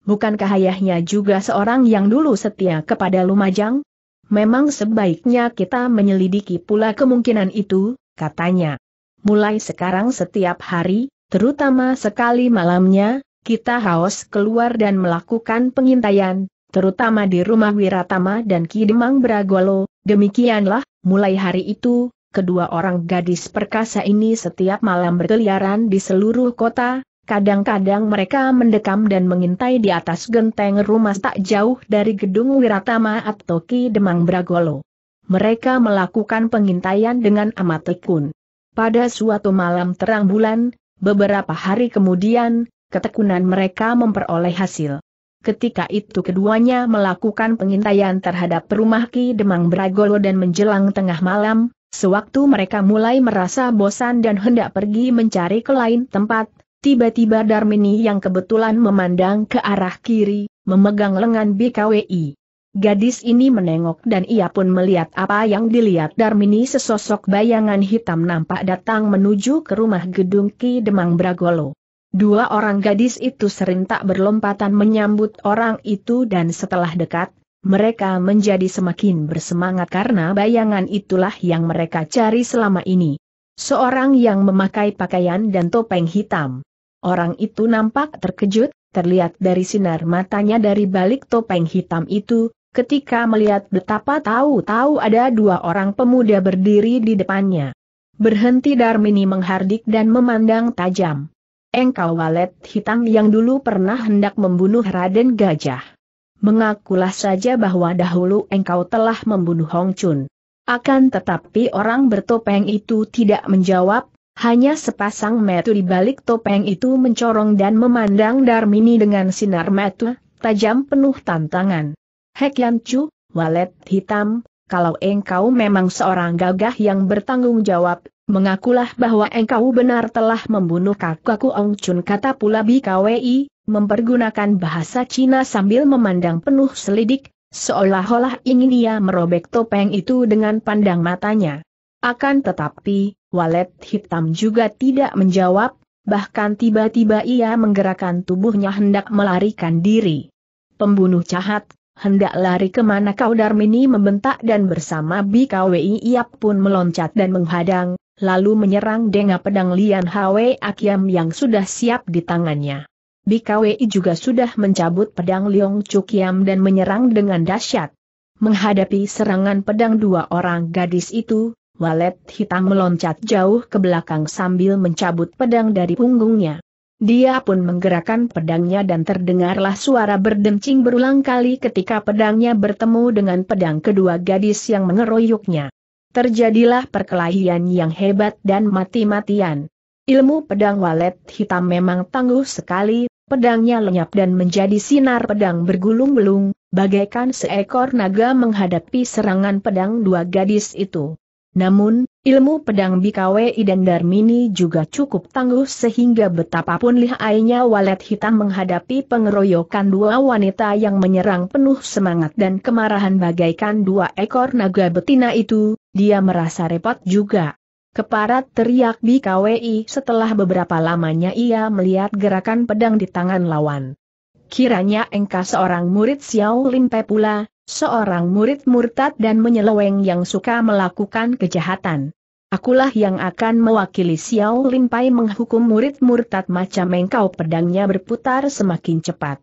Bukankah ayahnya juga seorang yang dulu setia kepada Lumajang? Memang sebaiknya kita menyelidiki pula kemungkinan itu, katanya. Mulai sekarang setiap hari, Terutama sekali malamnya, kita haus keluar dan melakukan pengintaian, terutama di rumah Wiratama dan Kidemang Bragolo. Demikianlah, mulai hari itu, kedua orang gadis perkasa ini setiap malam berkeliaran di seluruh kota, Kadang-kadang mereka mendekam dan mengintai di atas genteng rumah tak jauh dari gedung Wiratama atau Kidemang Bragolo. Mereka melakukan pengintaian dengan amat tekun. Pada suatu malam terang bulan, Beberapa hari kemudian, ketekunan mereka memperoleh hasil. Ketika itu keduanya melakukan pengintaian terhadap rumah Ki Demang Bragolo dan menjelang tengah malam, sewaktu mereka mulai merasa bosan dan hendak pergi mencari ke lain tempat, tiba-tiba Darmini yang kebetulan memandang ke arah kiri, memegang lengan BKWI. Gadis ini menengok dan ia pun melihat apa yang dilihat Darmini sesosok bayangan hitam nampak datang menuju ke rumah gedung Ki Demang Bragolo. Dua orang gadis itu serentak berlompatan menyambut orang itu dan setelah dekat, mereka menjadi semakin bersemangat karena bayangan itulah yang mereka cari selama ini. Seorang yang memakai pakaian dan topeng hitam. Orang itu nampak terkejut, terlihat dari sinar matanya dari balik topeng hitam itu, ketika melihat betapa tahu-tahu ada dua orang pemuda berdiri di depannya. Berhenti Darmini menghardik dan memandang tajam. Engkau walet hitam yang dulu pernah hendak membunuh Raden Gajah. Mengakulah saja bahwa dahulu engkau telah membunuh Hong Chun. Akan tetapi orang bertopeng itu tidak menjawab, hanya sepasang metu di balik topeng itu mencorong dan memandang Darmini dengan sinar metu, tajam penuh tantangan. Hek Yan Chu, walet hitam, kalau engkau memang seorang gagah yang bertanggung jawab, mengakulah bahwa engkau benar telah membunuh kakakku Ong Chun kata pula BKWI, mempergunakan bahasa Cina sambil memandang penuh selidik, seolah-olah ingin ia merobek topeng itu dengan pandang matanya. Akan tetapi, walet hitam juga tidak menjawab, bahkan tiba-tiba ia menggerakkan tubuhnya hendak melarikan diri. Pembunuh jahat, Hendak lari kemana kau Darmini membentak dan bersama BKWI ia pun meloncat dan menghadang, lalu menyerang dengan pedang Lian Hwe Akiam yang sudah siap di tangannya. BKWI juga sudah mencabut pedang Liong Cukiam dan menyerang dengan dahsyat. Menghadapi serangan pedang dua orang gadis itu, Walet hitam meloncat jauh ke belakang sambil mencabut pedang dari punggungnya. Dia pun menggerakkan pedangnya dan terdengarlah suara berdencing berulang kali ketika pedangnya bertemu dengan pedang kedua gadis yang mengeroyoknya. Terjadilah perkelahian yang hebat dan mati-matian. Ilmu pedang walet hitam memang tangguh sekali, pedangnya lenyap dan menjadi sinar pedang bergulung-gulung, bagaikan seekor naga menghadapi serangan pedang dua gadis itu. Namun, ilmu pedang Bikawi dan Darmini juga cukup tangguh sehingga betapapun lihainya walet hitam menghadapi pengeroyokan dua wanita yang menyerang penuh semangat dan kemarahan bagaikan dua ekor naga betina itu, dia merasa repot juga. Keparat teriak Bikawi setelah beberapa lamanya ia melihat gerakan pedang di tangan lawan. Kiranya engkau seorang murid Xiao Limpe pula, seorang murid murtad dan menyeleweng yang suka melakukan kejahatan. Akulah yang akan mewakili Xiao Limpai menghukum murid murtad macam engkau pedangnya berputar semakin cepat.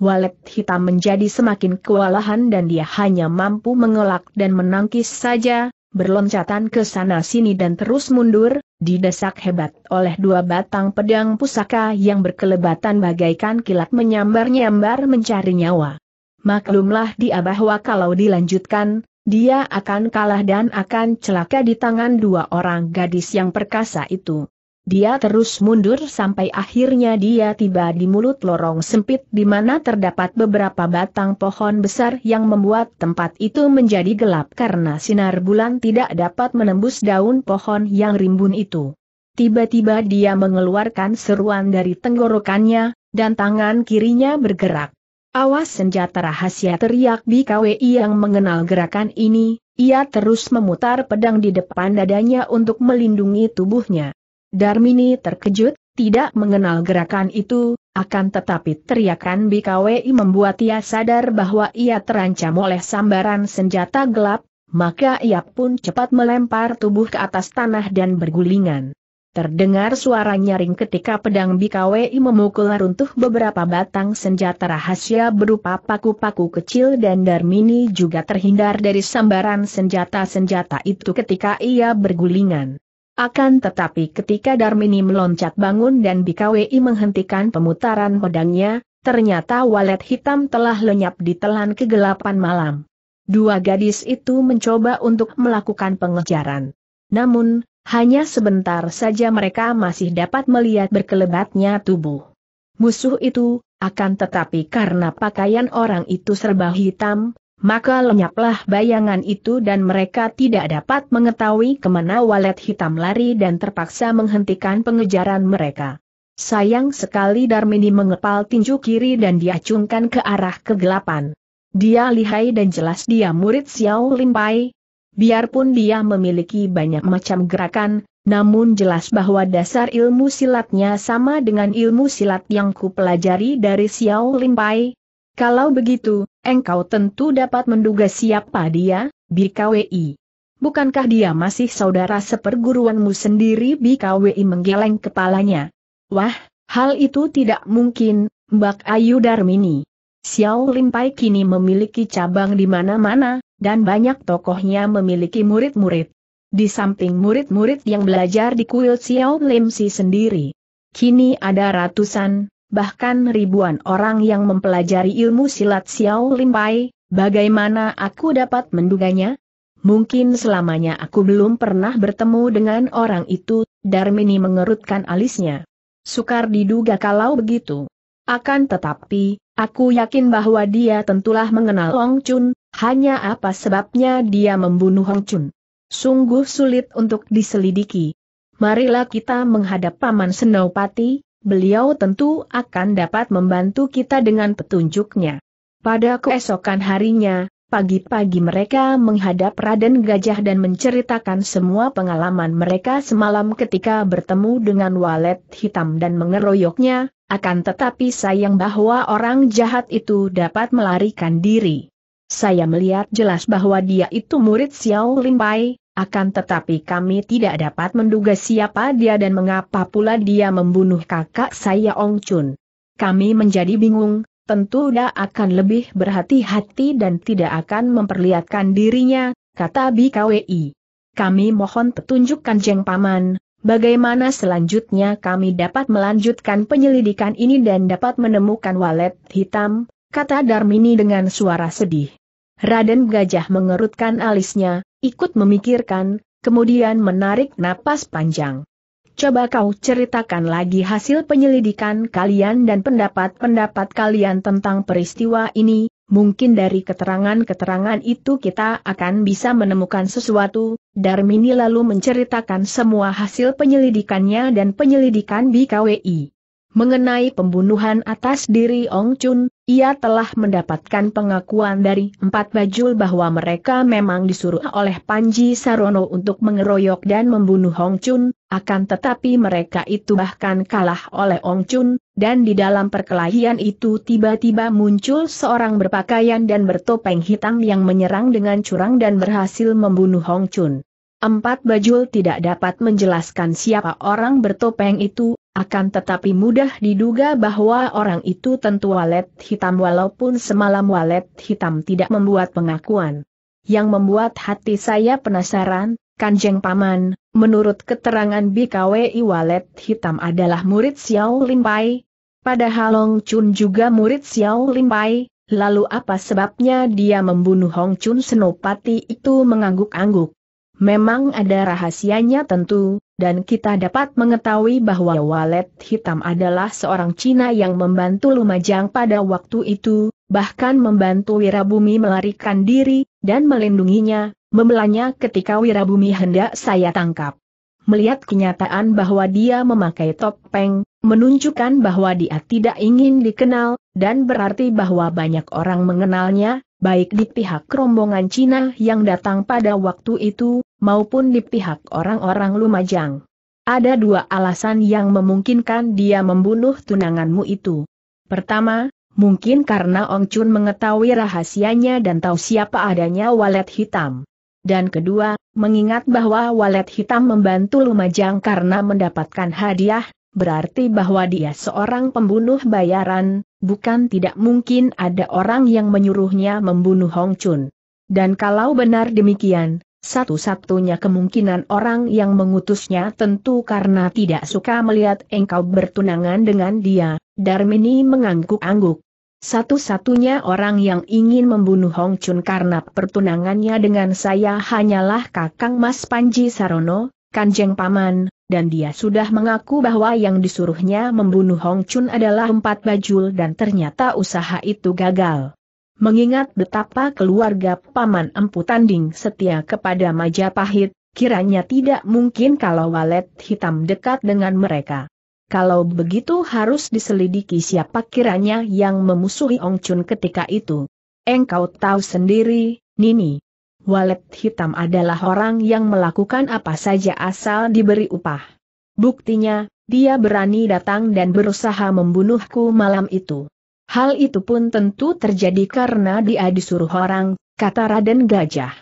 Walet hitam menjadi semakin kewalahan dan dia hanya mampu mengelak dan menangkis saja, berloncatan ke sana sini dan terus mundur, didesak hebat oleh dua batang pedang pusaka yang berkelebatan bagaikan kilat menyambar-nyambar mencari nyawa. Maklumlah dia bahwa kalau dilanjutkan, dia akan kalah dan akan celaka di tangan dua orang gadis yang perkasa itu. Dia terus mundur sampai akhirnya dia tiba di mulut lorong sempit di mana terdapat beberapa batang pohon besar yang membuat tempat itu menjadi gelap karena sinar bulan tidak dapat menembus daun pohon yang rimbun itu. Tiba-tiba dia mengeluarkan seruan dari tenggorokannya, dan tangan kirinya bergerak. Awas senjata rahasia teriak BKWI yang mengenal gerakan ini, ia terus memutar pedang di depan dadanya untuk melindungi tubuhnya. Darmini terkejut, tidak mengenal gerakan itu, akan tetapi teriakan BKWI membuat ia sadar bahwa ia terancam oleh sambaran senjata gelap, maka ia pun cepat melempar tubuh ke atas tanah dan bergulingan. Terdengar suara nyaring ketika pedang BKWI memukul runtuh beberapa batang senjata rahasia berupa paku-paku kecil dan Darmini juga terhindar dari sambaran senjata-senjata itu ketika ia bergulingan. Akan tetapi ketika Darmini meloncat bangun dan BKWI menghentikan pemutaran pedangnya, ternyata walet hitam telah lenyap di telan kegelapan malam. Dua gadis itu mencoba untuk melakukan pengejaran. Namun, hanya sebentar saja mereka masih dapat melihat berkelebatnya tubuh. Musuh itu, akan tetapi karena pakaian orang itu serba hitam, maka lenyaplah bayangan itu dan mereka tidak dapat mengetahui kemana walet hitam lari dan terpaksa menghentikan pengejaran mereka. Sayang sekali Darmini mengepal tinju kiri dan diacungkan ke arah kegelapan. Dia lihai dan jelas dia murid Xiao Limpai. Biarpun dia memiliki banyak macam gerakan, namun jelas bahwa dasar ilmu silatnya sama dengan ilmu silat yang kupelajari dari Xiao Limpai, kalau begitu, engkau tentu dapat menduga siapa dia, BKWI. Bukankah dia masih saudara seperguruanmu sendiri BKWI menggeleng kepalanya? Wah, hal itu tidak mungkin, Mbak Ayu Darmini. Xiao Limpai kini memiliki cabang di mana-mana, dan banyak tokohnya memiliki murid-murid. Di samping murid-murid yang belajar di kuil Xiao Limsi sendiri. Kini ada ratusan, bahkan ribuan orang yang mempelajari ilmu silat Xiao Limpai, bagaimana aku dapat menduganya? Mungkin selamanya aku belum pernah bertemu dengan orang itu, Darmini mengerutkan alisnya. Sukar diduga kalau begitu. Akan tetapi, aku yakin bahwa dia tentulah mengenal Hong Chun, hanya apa sebabnya dia membunuh Hong Chun. Sungguh sulit untuk diselidiki. Marilah kita menghadap Paman Senopati, beliau tentu akan dapat membantu kita dengan petunjuknya. Pada keesokan harinya, pagi-pagi mereka menghadap Raden Gajah dan menceritakan semua pengalaman mereka semalam ketika bertemu dengan walet hitam dan mengeroyoknya, akan tetapi sayang bahwa orang jahat itu dapat melarikan diri. Saya melihat jelas bahwa dia itu murid Xiao Limpai, akan tetapi kami tidak dapat menduga siapa dia dan mengapa pula dia membunuh kakak saya Ong Chun. Kami menjadi bingung, tentu dia akan lebih berhati-hati dan tidak akan memperlihatkan dirinya, kata BKWI. Kami mohon petunjukkan, jeng Paman, bagaimana selanjutnya kami dapat melanjutkan penyelidikan ini dan dapat menemukan walet hitam, kata Darmini dengan suara sedih. Raden Gajah mengerutkan alisnya, ikut memikirkan, kemudian menarik napas panjang. Coba kau ceritakan lagi hasil penyelidikan kalian dan pendapat-pendapat kalian tentang peristiwa ini, mungkin dari keterangan-keterangan itu kita akan bisa menemukan sesuatu, Darmini lalu menceritakan semua hasil penyelidikannya dan penyelidikan BKWI. Mengenai pembunuhan atas diri Ong Chun, ia telah mendapatkan pengakuan dari empat bajul bahwa mereka memang disuruh oleh Panji Sarono untuk mengeroyok dan membunuh Hong Chun, akan tetapi mereka itu bahkan kalah oleh Hong Chun, dan di dalam perkelahian itu tiba-tiba muncul seorang berpakaian dan bertopeng hitam yang menyerang dengan curang dan berhasil membunuh Hong Chun. Empat bajul tidak dapat menjelaskan siapa orang bertopeng itu, akan tetapi mudah diduga bahwa orang itu tentu walet hitam walaupun semalam walet hitam tidak membuat pengakuan. Yang membuat hati saya penasaran, Kanjeng Paman, menurut keterangan BKWI walet hitam adalah murid Xiao Limpai. Padahal Hong Chun juga murid Xiao Limpai, lalu apa sebabnya dia membunuh Hong Chun Senopati itu mengangguk-angguk. Memang ada rahasianya tentu, dan kita dapat mengetahui bahwa Walet Hitam adalah seorang Cina yang membantu Lumajang pada waktu itu, bahkan membantu Wirabumi melarikan diri, dan melindunginya, membelanya ketika Wirabumi hendak saya tangkap. Melihat kenyataan bahwa dia memakai topeng, menunjukkan bahwa dia tidak ingin dikenal, dan berarti bahwa banyak orang mengenalnya, baik di pihak rombongan Cina yang datang pada waktu itu, maupun di pihak orang-orang Lumajang. Ada dua alasan yang memungkinkan dia membunuh tunanganmu itu. Pertama, mungkin karena Ong Chun mengetahui rahasianya dan tahu siapa adanya walet hitam. Dan kedua, mengingat bahwa walet hitam membantu Lumajang karena mendapatkan hadiah, berarti bahwa dia seorang pembunuh bayaran, bukan tidak mungkin ada orang yang menyuruhnya membunuh Hong Chun. Dan kalau benar demikian, satu-satunya kemungkinan orang yang mengutusnya tentu karena tidak suka melihat engkau bertunangan dengan dia, Darmini mengangguk-angguk. Satu-satunya orang yang ingin membunuh Hong Chun karena pertunangannya dengan saya hanyalah kakang Mas Panji Sarono, Kanjeng Paman, dan dia sudah mengaku bahwa yang disuruhnya membunuh Hong Chun adalah empat bajul dan ternyata usaha itu gagal. Mengingat betapa keluarga Paman Empu Tanding setia kepada Majapahit, kiranya tidak mungkin kalau walet hitam dekat dengan mereka. Kalau begitu harus diselidiki siapa kiranya yang memusuhi Hong Chun ketika itu. Engkau tahu sendiri, Nini. Walet hitam adalah orang yang melakukan apa saja asal diberi upah. Buktinya, dia berani datang dan berusaha membunuhku malam itu. Hal itu pun tentu terjadi karena dia disuruh orang, kata Raden Gajah.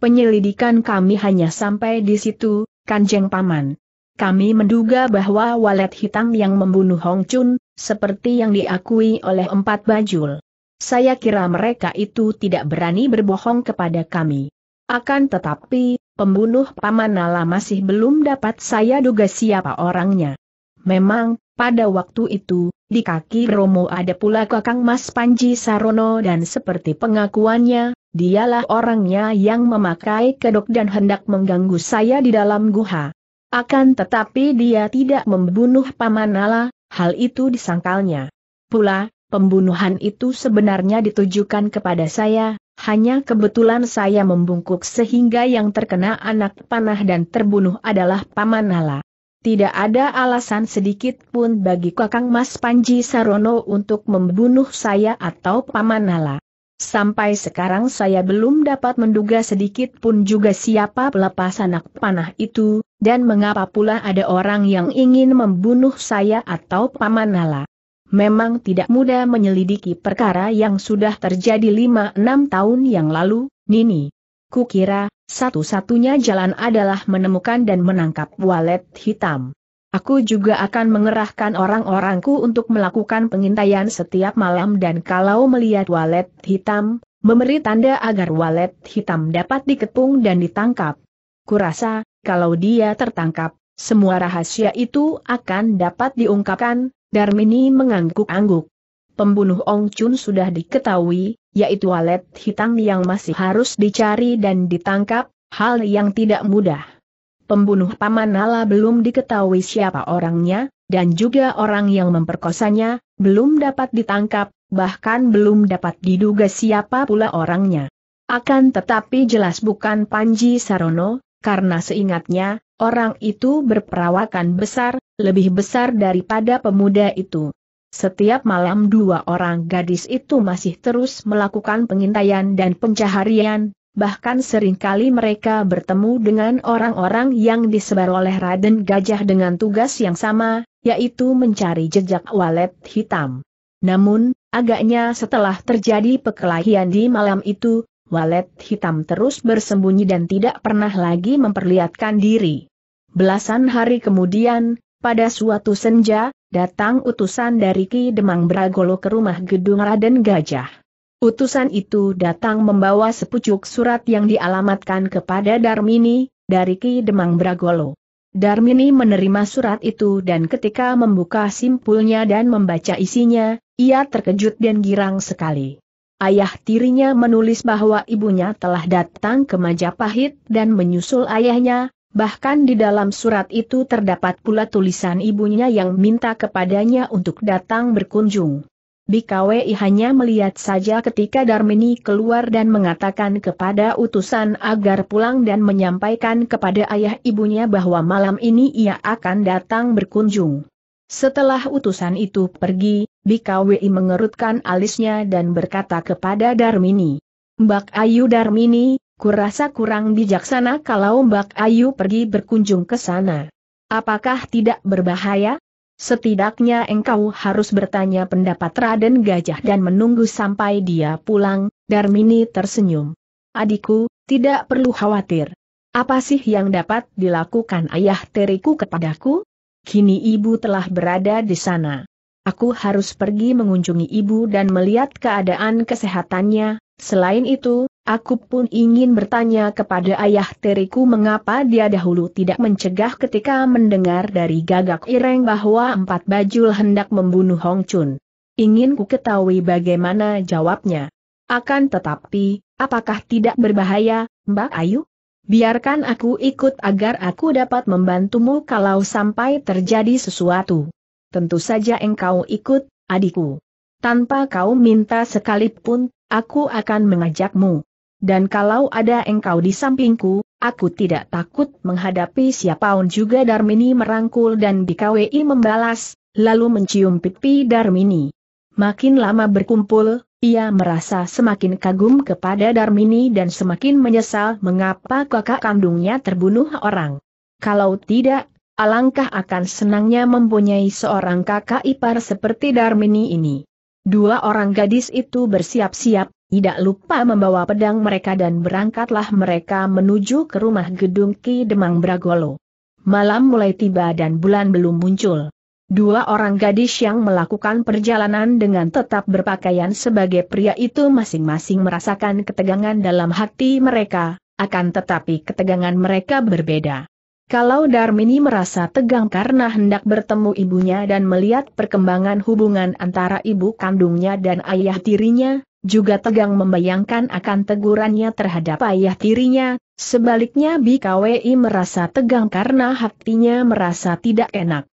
Penyelidikan kami hanya sampai di situ, Kanjeng Paman. Kami menduga bahwa walet hitam yang membunuh Hong Chun, seperti yang diakui oleh empat bajul saya kira mereka itu tidak berani berbohong kepada kami. Akan tetapi, pembunuh Paman Nala masih belum dapat saya duga siapa orangnya. Memang, pada waktu itu, di kaki Romo ada pula kakang Mas Panji Sarono dan seperti pengakuannya, dialah orangnya yang memakai kedok dan hendak mengganggu saya di dalam guha. Akan tetapi dia tidak membunuh Paman Nala, hal itu disangkalnya. Pula, pembunuhan itu sebenarnya ditujukan kepada saya, hanya kebetulan saya membungkuk sehingga yang terkena anak panah dan terbunuh adalah Paman Nala. Tidak ada alasan sedikit pun bagi Kakang Mas Panji Sarono untuk membunuh saya atau Paman Nala. Sampai sekarang saya belum dapat menduga sedikit pun juga siapa pelepas anak panah itu, dan mengapa pula ada orang yang ingin membunuh saya atau Paman Nala memang tidak mudah menyelidiki perkara yang sudah terjadi lima 6 tahun yang lalu, Nini. Kukira, satu-satunya jalan adalah menemukan dan menangkap walet hitam. Aku juga akan mengerahkan orang-orangku untuk melakukan pengintaian setiap malam dan kalau melihat walet hitam, memberi tanda agar walet hitam dapat diketung dan ditangkap. Kurasa, kalau dia tertangkap, semua rahasia itu akan dapat diungkapkan, Darmini mengangguk-angguk. Pembunuh Ong Chun sudah diketahui, yaitu walet hitam yang masih harus dicari dan ditangkap, hal yang tidak mudah. Pembunuh Paman Nala belum diketahui siapa orangnya, dan juga orang yang memperkosanya, belum dapat ditangkap, bahkan belum dapat diduga siapa pula orangnya. Akan tetapi jelas bukan Panji Sarono, karena seingatnya, Orang itu berperawakan besar, lebih besar daripada pemuda itu. Setiap malam dua orang gadis itu masih terus melakukan pengintaian dan pencaharian, bahkan seringkali mereka bertemu dengan orang-orang yang disebar oleh Raden Gajah dengan tugas yang sama, yaitu mencari jejak walet hitam. Namun, agaknya setelah terjadi pekelahian di malam itu, walet hitam terus bersembunyi dan tidak pernah lagi memperlihatkan diri. Belasan hari kemudian, pada suatu senja, datang utusan dari Ki Demang Bragolo ke rumah gedung Raden Gajah. Utusan itu datang membawa sepucuk surat yang dialamatkan kepada Darmini, dari Ki Demang Bragolo. Darmini menerima surat itu dan ketika membuka simpulnya dan membaca isinya, ia terkejut dan girang sekali. Ayah tirinya menulis bahwa ibunya telah datang ke Majapahit dan menyusul ayahnya, bahkan di dalam surat itu terdapat pula tulisan ibunya yang minta kepadanya untuk datang berkunjung. BKWI hanya melihat saja ketika Darmini keluar dan mengatakan kepada utusan agar pulang dan menyampaikan kepada ayah ibunya bahwa malam ini ia akan datang berkunjung. Setelah utusan itu pergi, Bikawi mengerutkan alisnya dan berkata kepada Darmini. Mbak Ayu Darmini, kurasa kurang bijaksana kalau Mbak Ayu pergi berkunjung ke sana. Apakah tidak berbahaya? Setidaknya engkau harus bertanya pendapat Raden Gajah dan menunggu sampai dia pulang, Darmini tersenyum. Adikku, tidak perlu khawatir. Apa sih yang dapat dilakukan ayah teriku kepadaku? kini ibu telah berada di sana. Aku harus pergi mengunjungi ibu dan melihat keadaan kesehatannya. Selain itu, aku pun ingin bertanya kepada ayah teriku mengapa dia dahulu tidak mencegah ketika mendengar dari gagak ireng bahwa empat bajul hendak membunuh Hong Chun. Ingin ku ketahui bagaimana jawabnya. Akan tetapi, apakah tidak berbahaya, Mbak Ayu? biarkan aku ikut agar aku dapat membantumu kalau sampai terjadi sesuatu. Tentu saja engkau ikut, adikku. Tanpa kau minta sekalipun, aku akan mengajakmu. Dan kalau ada engkau di sampingku, aku tidak takut menghadapi siapaun juga Darmini merangkul dan Bkwi membalas, lalu mencium pipi Darmini. Makin lama berkumpul, ia merasa semakin kagum kepada Darmini dan semakin menyesal mengapa kakak kandungnya terbunuh orang. Kalau tidak, alangkah akan senangnya mempunyai seorang kakak ipar seperti Darmini ini. Dua orang gadis itu bersiap-siap, tidak lupa membawa pedang mereka dan berangkatlah mereka menuju ke rumah gedung Ki Demang Bragolo. Malam mulai tiba dan bulan belum muncul. Dua orang gadis yang melakukan perjalanan dengan tetap berpakaian sebagai pria itu masing-masing merasakan ketegangan dalam hati mereka, akan tetapi ketegangan mereka berbeda. Kalau Darmini merasa tegang karena hendak bertemu ibunya dan melihat perkembangan hubungan antara ibu kandungnya dan ayah tirinya, juga tegang membayangkan akan tegurannya terhadap ayah tirinya, sebaliknya BKWI merasa tegang karena hatinya merasa tidak enak.